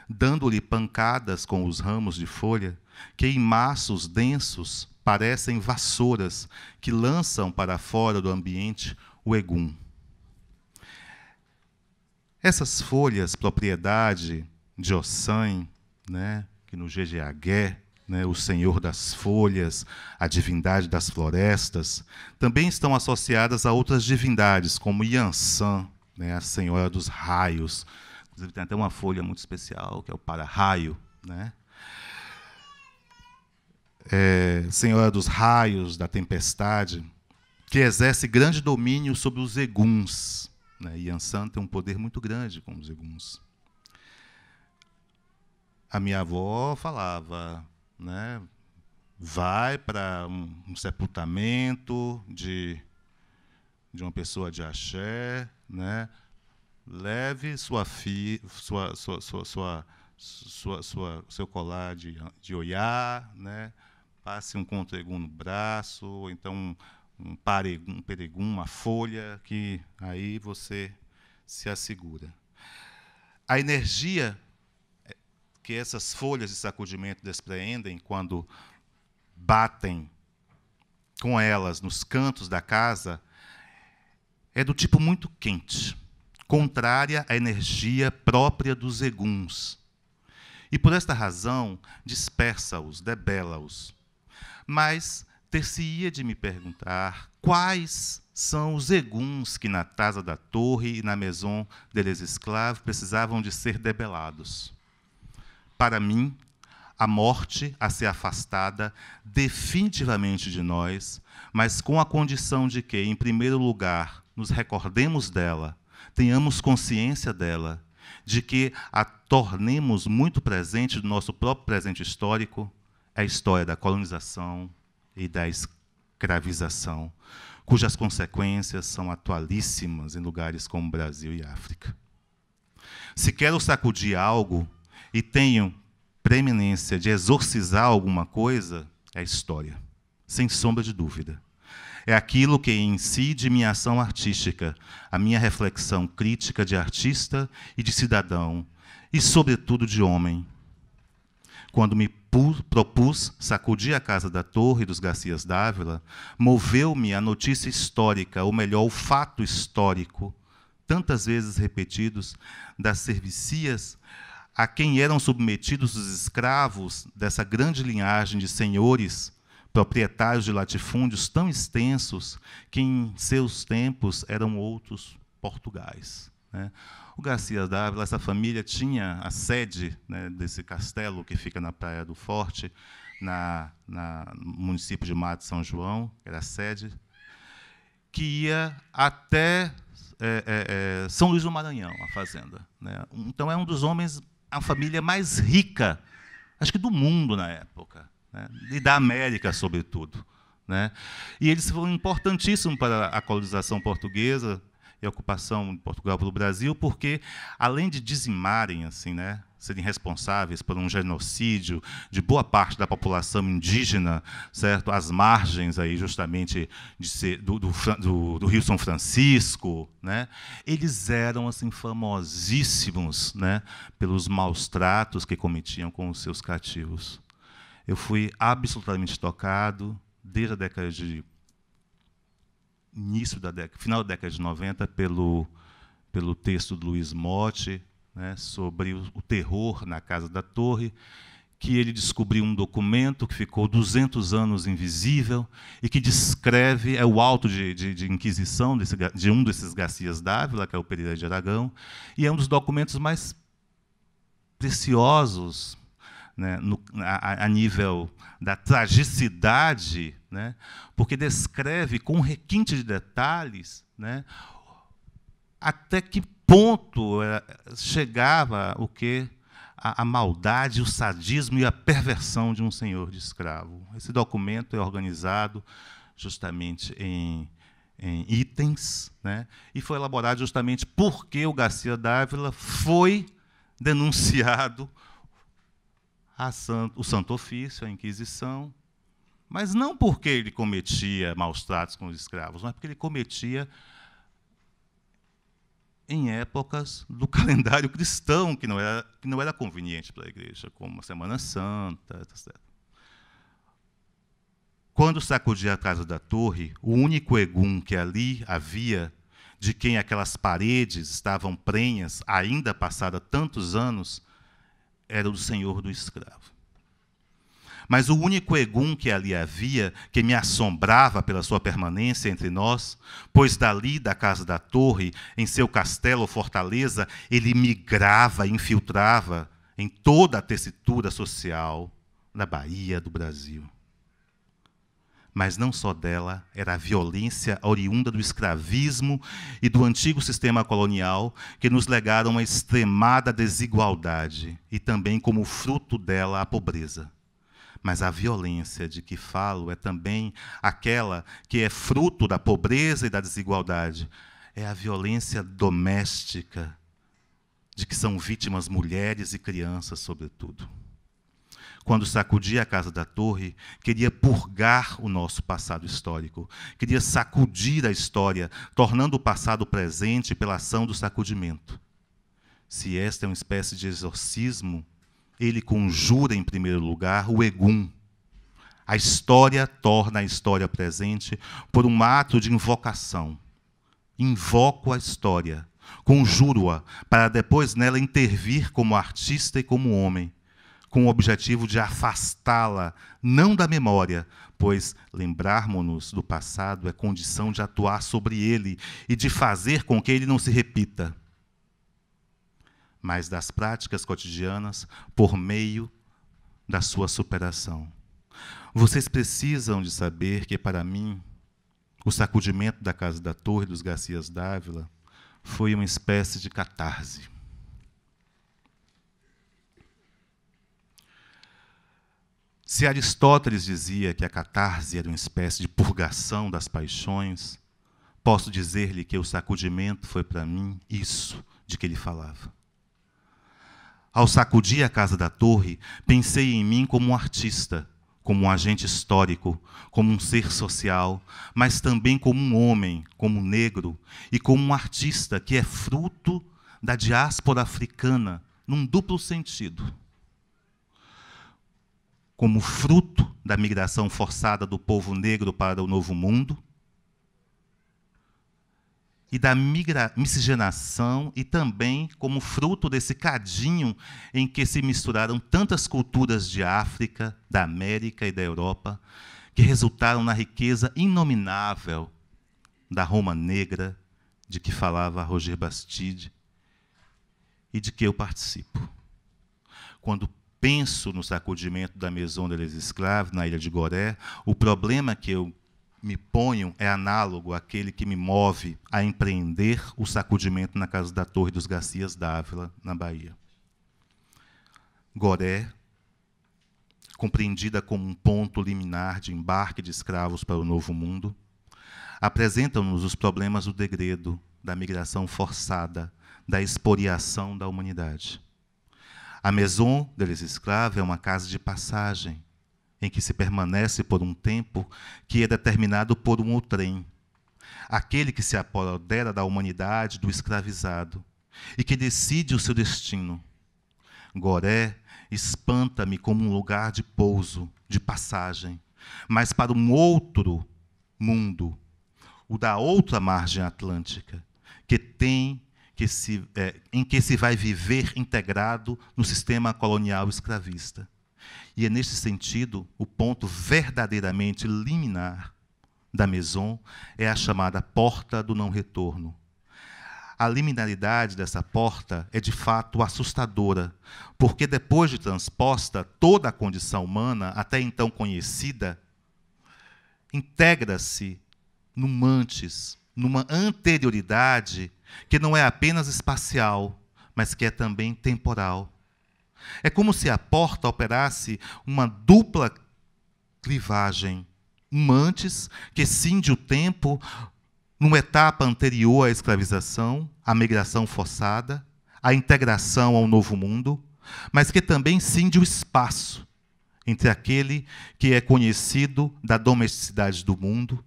dando-lhe pancadas com os ramos de folha, que em maços densos parecem vassouras que lançam para fora do ambiente o egum. Essas folhas, propriedade de Ossan, né, que no GGAG né, o Senhor das folhas, a divindade das florestas, também estão associadas a outras divindades, como Yansan, né, a Senhora dos Raios. Inclusive, tem até uma folha muito especial, que é o para-raio. Né? É, Senhora dos Raios, da Tempestade, que exerce grande domínio sobre os eguns. Né? Yansan tem um poder muito grande com os eguns. A minha avó falava: né, vai para um, um, sepultamento de, de uma pessoa de axé, né, leve sua, fi, sua, sua, sua, sua, sua, sua, seu colar de, de oiá, né, passe um contregum no braço, ou então um, um, paregum, um peregum, uma folha, que aí você se assegura. A energia que essas folhas de sacudimento despreendem quando batem com elas nos cantos da casa é do tipo muito quente, contrária à energia própria dos eguns. E por esta razão dispersa-os, debela-os. Mas ter-se-ia de me perguntar quais são os eguns que na Casa da Torre e na Maison deles Esclaves precisavam de ser debelados. Para mim, a morte a ser afastada definitivamente de nós, mas com a condição de que, em primeiro lugar, nos recordemos dela, tenhamos consciência dela, de que a tornemos muito presente do nosso próprio presente histórico, é a história da colonização e da escravização, cujas consequências são atualíssimas em lugares como Brasil e África. Se quero sacudir algo, e tenho preeminência de exorcizar alguma coisa, é a história, sem sombra de dúvida. É aquilo que incide minha ação artística, a minha reflexão crítica de artista e de cidadão, e, sobretudo, de homem. Quando me propus sacudir a casa da Torre dos Garcias Dávila, moveu-me a notícia histórica, ou melhor, o fato histórico, tantas vezes repetidos, das servicias a quem eram submetidos os escravos dessa grande linhagem de senhores, proprietários de latifúndios tão extensos que em seus tempos eram outros Portugais. Né? O Garcia Dávila, essa família tinha a sede né, desse castelo que fica na Praia do Forte, na, na, no município de Mato São João, era a sede, que ia até é, é, São Luís do Maranhão, a fazenda. Né? Então é um dos homens a família mais rica, acho que do mundo na época, né? e da América, sobretudo. Né? E eles foram importantíssimos para a colonização portuguesa e a ocupação de Portugal pelo Brasil, porque, além de dizimarem assim, né, serem responsáveis por um genocídio de boa parte da população indígena, certo, às margens aí justamente ser, do, do, do, do, Rio São Francisco, né? Eles eram assim famosíssimos, né, pelos maus tratos que cometiam com os seus cativos. Eu fui absolutamente tocado desde a década de início da década, final da década de 90 pelo pelo texto do Luiz Motti, né, sobre o, o terror na Casa da Torre, que ele descobriu um documento que ficou 200 anos invisível e que descreve, é o auto de, de, de Inquisição desse, de um desses Garcias Dávila, que é o Pereira de Aragão, e é um dos documentos mais preciosos né, no, a, a, nível da tragicidade, né, porque descreve com requinte de detalhes né, até que ponto eh, chegava o que a, a, maldade, o sadismo e a perversão de um senhor de escravo. Esse documento é organizado justamente em, em itens, né? e foi elaborado justamente porque o Garcia Dávila foi denunciado santo, o Santo Ofício, a Inquisição, mas não porque ele cometia maus tratos com os escravos, mas porque ele cometia em épocas do [LAUGHS] calendário cristão, que não era, que não era conveniente para a igreja, como a Semana Santa, etc. Quando sacudia a casa da torre, o único egum que ali havia, de quem aquelas paredes estavam prenhas, ainda passada tantos anos, era o senhor do escravo. Mas o único egum que ali havia, que me assombrava pela sua permanência entre nós, pois dali da casa da torre, em seu castelo ou fortaleza, ele migrava, infiltrava em toda a tessitura social da Bahia, do Brasil. Mas não só dela, era a violência oriunda do escravismo e do antigo sistema colonial que nos legaram a extremada desigualdade e também, como fruto dela, a pobreza. Mas a violência de que falo é também aquela que é fruto da pobreza e da desigualdade. É a violência doméstica de que são vítimas mulheres e crianças, sobretudo. Quando sacudia a Casa da Torre, queria purgar o nosso passado histórico, queria sacudir a história, tornando o passado presente pela ação do sacudimento. Se esta é uma espécie de exorcismo, ele conjura, em primeiro lugar, o Egum. A história torna a história presente por um ato de invocação. Invoco a história, conjuro-a, para depois nela intervir como artista e como homem, com o objetivo de afastá-la, não da memória, pois lembrarmos-nos do passado é condição de atuar sobre ele e de fazer com que ele não se repita mas das práticas cotidianas por meio da sua superação. Vocês precisam de saber que, para mim, o sacudimento da Casa da Torre dos Garcias Dávila foi uma espécie de catarse. Se Aristóteles dizia que a catarse era uma espécie de purgação das paixões, posso dizer-lhe que o sacudimento foi para mim isso de que ele falava. Ao sacudir a casa da torre, pensei em mim como um artista, como um agente histórico, como um ser social, mas também como um homem, como um negro e como um artista que é fruto da diáspora africana, num duplo sentido. Como fruto da migração forçada do povo negro para o Novo Mundo e da miscigenação, e também como fruto desse cadinho em que se misturaram tantas culturas de África, da América e da Europa, que resultaram na riqueza inominável da Roma negra, de que falava Roger Bastide, e de que eu participo. Quando penso no sacudimento da Maison de les Esclaves, na Ilha de Goré, o problema que eu me ponham é análogo àquele que me move a empreender o sacudimento na casa da Torre dos Garcias Dávila, na Bahia. Goré, compreendida como um ponto liminar de embarque de escravos para o Novo Mundo, apresentam-nos os problemas do degredo, da migração forçada, da exporiação da humanidade. A maison deles escrava é uma casa de passagem, em que se permanece por um tempo que é determinado por um outrem, aquele que se apodera da humanidade do escravizado e que decide o seu destino. Goré espanta-me como um lugar de pouso, de passagem, mas para um outro mundo, o da outra margem atlântica, que tem que se, é, em que se vai viver integrado no sistema colonial escravista. E é nesse sentido o ponto verdadeiramente liminar da Maison é a chamada porta do não retorno. A liminaridade dessa porta é de fato assustadora, porque depois de transposta, toda a condição humana, até então conhecida, integra-se num antes, numa anterioridade que não é apenas espacial, mas que é também temporal. É como se a porta operasse uma dupla clivagem. Uma antes, que cinde o tempo numa etapa anterior à escravização, à migração forçada, à integração ao novo mundo, mas que também cinde o espaço entre aquele que é conhecido da domesticidade do mundo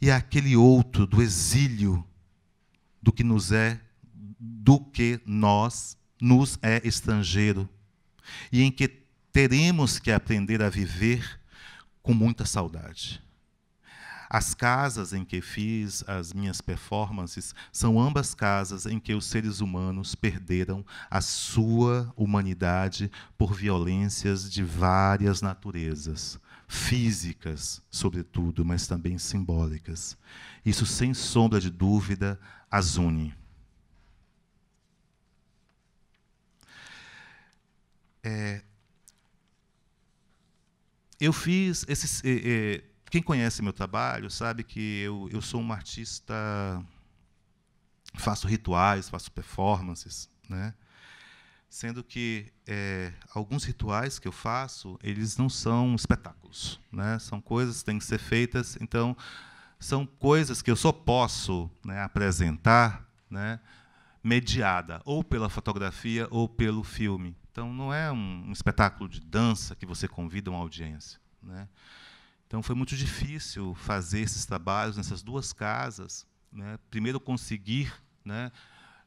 e aquele outro do exílio do que nos é, do que nós nos é estrangeiro e em que teremos que aprender a viver com muita saudade. As casas em que fiz as minhas performances são ambas casas em que os seres humanos perderam a sua humanidade por violências de várias naturezas, físicas, sobretudo, mas também simbólicas. Isso, sem sombra de dúvida, as une. É, eu fiz esses. É, é, quem conhece meu trabalho sabe que eu, eu sou um artista. Faço rituais, faço performances, né? sendo que é, alguns rituais que eu faço eles não são espetáculos, né? São coisas que têm que ser feitas. Então são coisas que eu só posso né, apresentar, né, mediada ou pela fotografia ou pelo filme. Então, não é um, um espetáculo de dança que você convida uma audiência. Né? Então, foi muito difícil fazer esses trabalhos nessas duas casas. Né? Primeiro, conseguir né,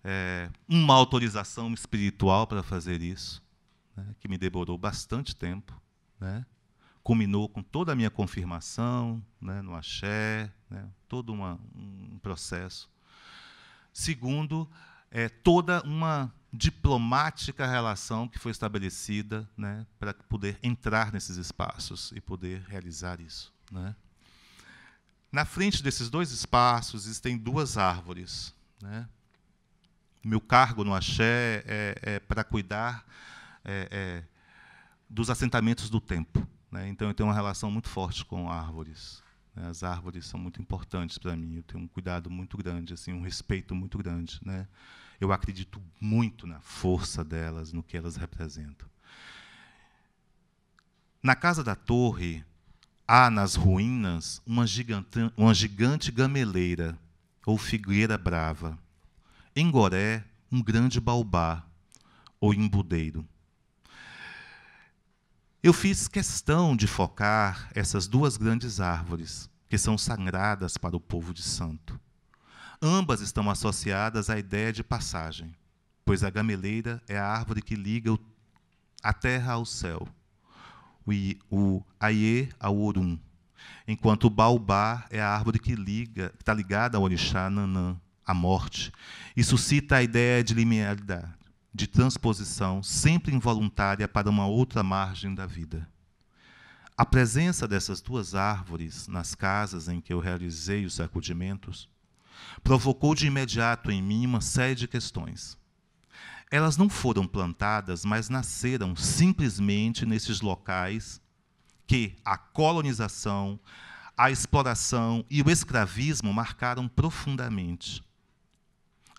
é, uma autorização espiritual para fazer isso, né? que me demorou bastante tempo. Né? Culminou com toda a minha confirmação né, no axé, todo uma, um processo. Segundo, é, toda uma diplomática relação que foi estabelecida né, para poder entrar nesses espaços e poder realizar isso. Né? Na frente desses dois espaços existem duas árvores. Né? Meu cargo no Axé é, é para cuidar é, é, dos assentamentos do tempo. Né. Então, eu tenho uma relação muito forte com árvores. Né. As árvores são muito importantes para mim. Eu tenho um cuidado muito grande, assim, um respeito muito grande. Né? Eu acredito muito na força delas, no que elas representam. Na Casa da Torre, há nas ruínas uma gigante, uma gigante gameleira, ou figueira brava. Em Goré, um grande baobá, ou embudeiro. Eu fiz questão de focar essas duas grandes árvores, que são sagradas para o povo de santo. Ambas estão associadas à ideia de passagem, pois a gameleira é a árvore que liga a terra ao céu, o, aie ao orum, enquanto o baobá é a árvore que liga, está ligada ao orixá nanã, à morte, e suscita a ideia de linearidade, de transposição sempre involuntária para uma outra margem da vida. A presença dessas duas árvores nas casas em que eu realizei os sacudimentos provocou de imediato em mim uma série de questões. Elas não foram plantadas, mas nasceram simplesmente nesses locais que a colonização, a exploração e o escravismo marcaram profundamente.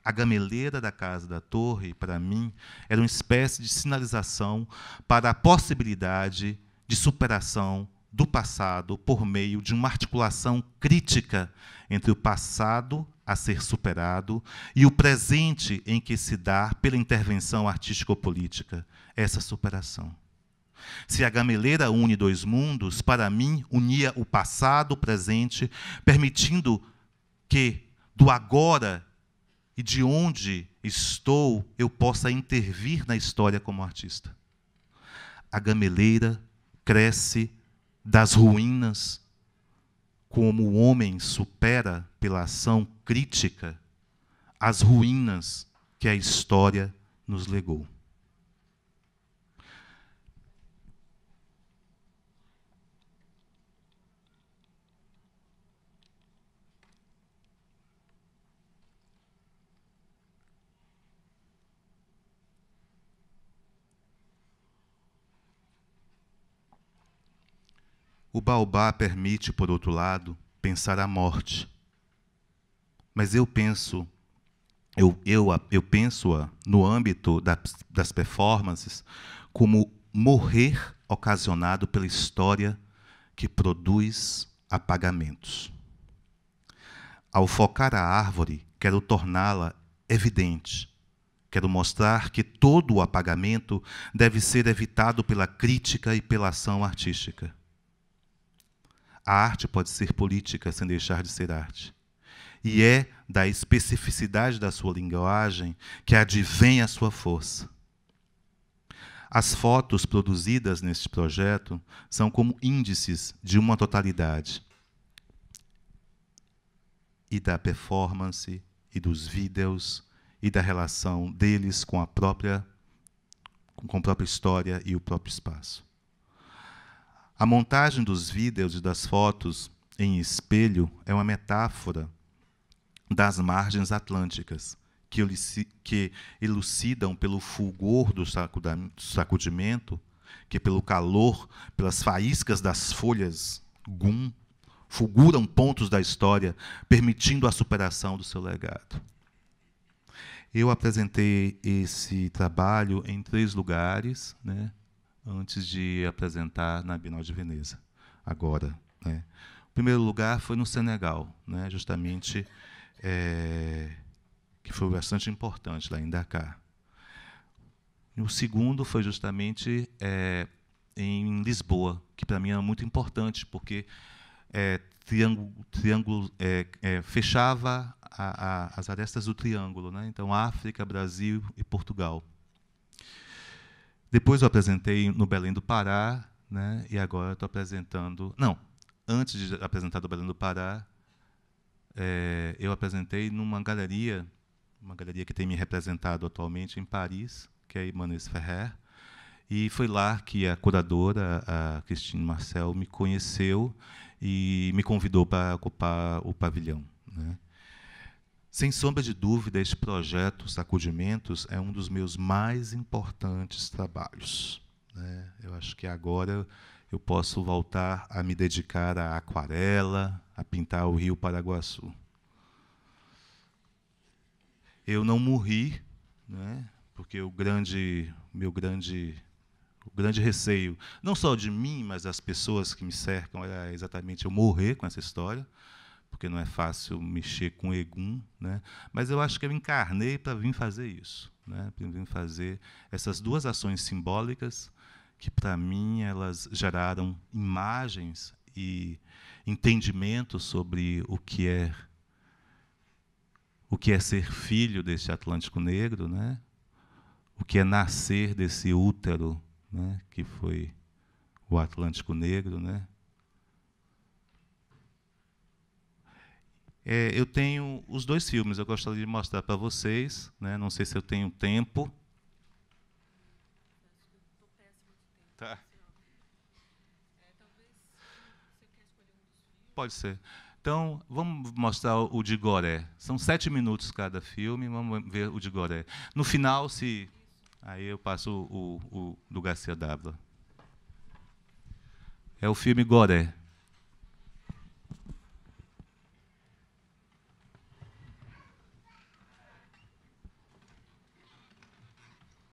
A gameleira da Casa da Torre, para mim, era uma espécie de sinalização para a possibilidade de superação do passado por meio de uma articulação crítica entre o passado a ser superado e o presente em que se dá, pela intervenção artístico-política, essa superação. Se a gameleira une dois mundos, para mim unia o passado, o presente, permitindo que do agora e de onde estou eu possa intervir na história como artista. A gameleira cresce das ruínas como o homem supera pela ação crítica as ruínas que a história nos legou. O baobá permite, por outro lado, pensar a morte. Mas eu penso, eu, eu, eu penso-a no âmbito da, das performances como morrer ocasionado pela história que produz apagamentos. Ao focar a árvore, quero torná-la evidente. Quero mostrar que todo o apagamento deve ser evitado pela crítica e pela ação artística. A arte pode ser política sem deixar de ser arte. E é da especificidade da sua linguagem que advém a sua força. As fotos produzidas neste projeto são como índices de uma totalidade e da performance e dos vídeos e da relação deles com a própria com a própria história e o próprio espaço. A montagem dos vídeos e das fotos em espelho é uma metáfora das margens atlânticas, que elucidam pelo fulgor do sacudimento, que pelo calor, pelas faíscas das folhas gum, fulguram pontos da história, permitindo a superação do seu legado. Eu apresentei esse trabalho em três lugares, né? antes de apresentar na Bienal de Veneza, agora. Né? O primeiro lugar foi no Senegal, né? justamente, é, que foi bastante importante lá em Dakar. o segundo foi justamente é, em Lisboa, que para mim era é muito importante, porque é, triângulo, triângulo é, é, fechava a, a, as arestas do triângulo, né? então África, Brasil e Portugal. Depois eu apresentei no Belém do Pará, né? e agora estou apresentando. Não, antes de apresentar no Belém do Pará, é, eu apresentei numa galeria, uma galeria que tem me representado atualmente em Paris, que é a Imanês Ferrer. E foi lá que a curadora, a Cristine Marcel, me conheceu e me convidou para ocupar o pavilhão. Né? Sem sombra de dúvida, este projeto Sacudimentos é um dos meus mais importantes trabalhos. Né? Eu acho que agora eu posso voltar a me dedicar à aquarela, a pintar o Rio Paraguaçu. Eu não morri, né? porque o grande, meu grande, o grande receio, não só de mim, mas das pessoas que me cercam, era exatamente eu morrer com essa história porque não é fácil mexer com Egum, né? mas eu acho que eu encarnei para vir fazer isso, né? para vir fazer essas duas ações simbólicas que, para mim, elas geraram imagens e entendimento sobre o que é o que é ser filho deste Atlântico Negro, né? o que é nascer desse útero né? que foi o Atlântico Negro, né? É, eu tenho os dois filmes, eu gostaria de mostrar para vocês. Né? Não sei se eu tenho tempo. Tá. Pode ser. Então, vamos mostrar o de Goré. São sete minutos cada filme, vamos ver o de Goré. No final, se. Aí eu passo o, o, do Garcia Dávila. É o filme Goré.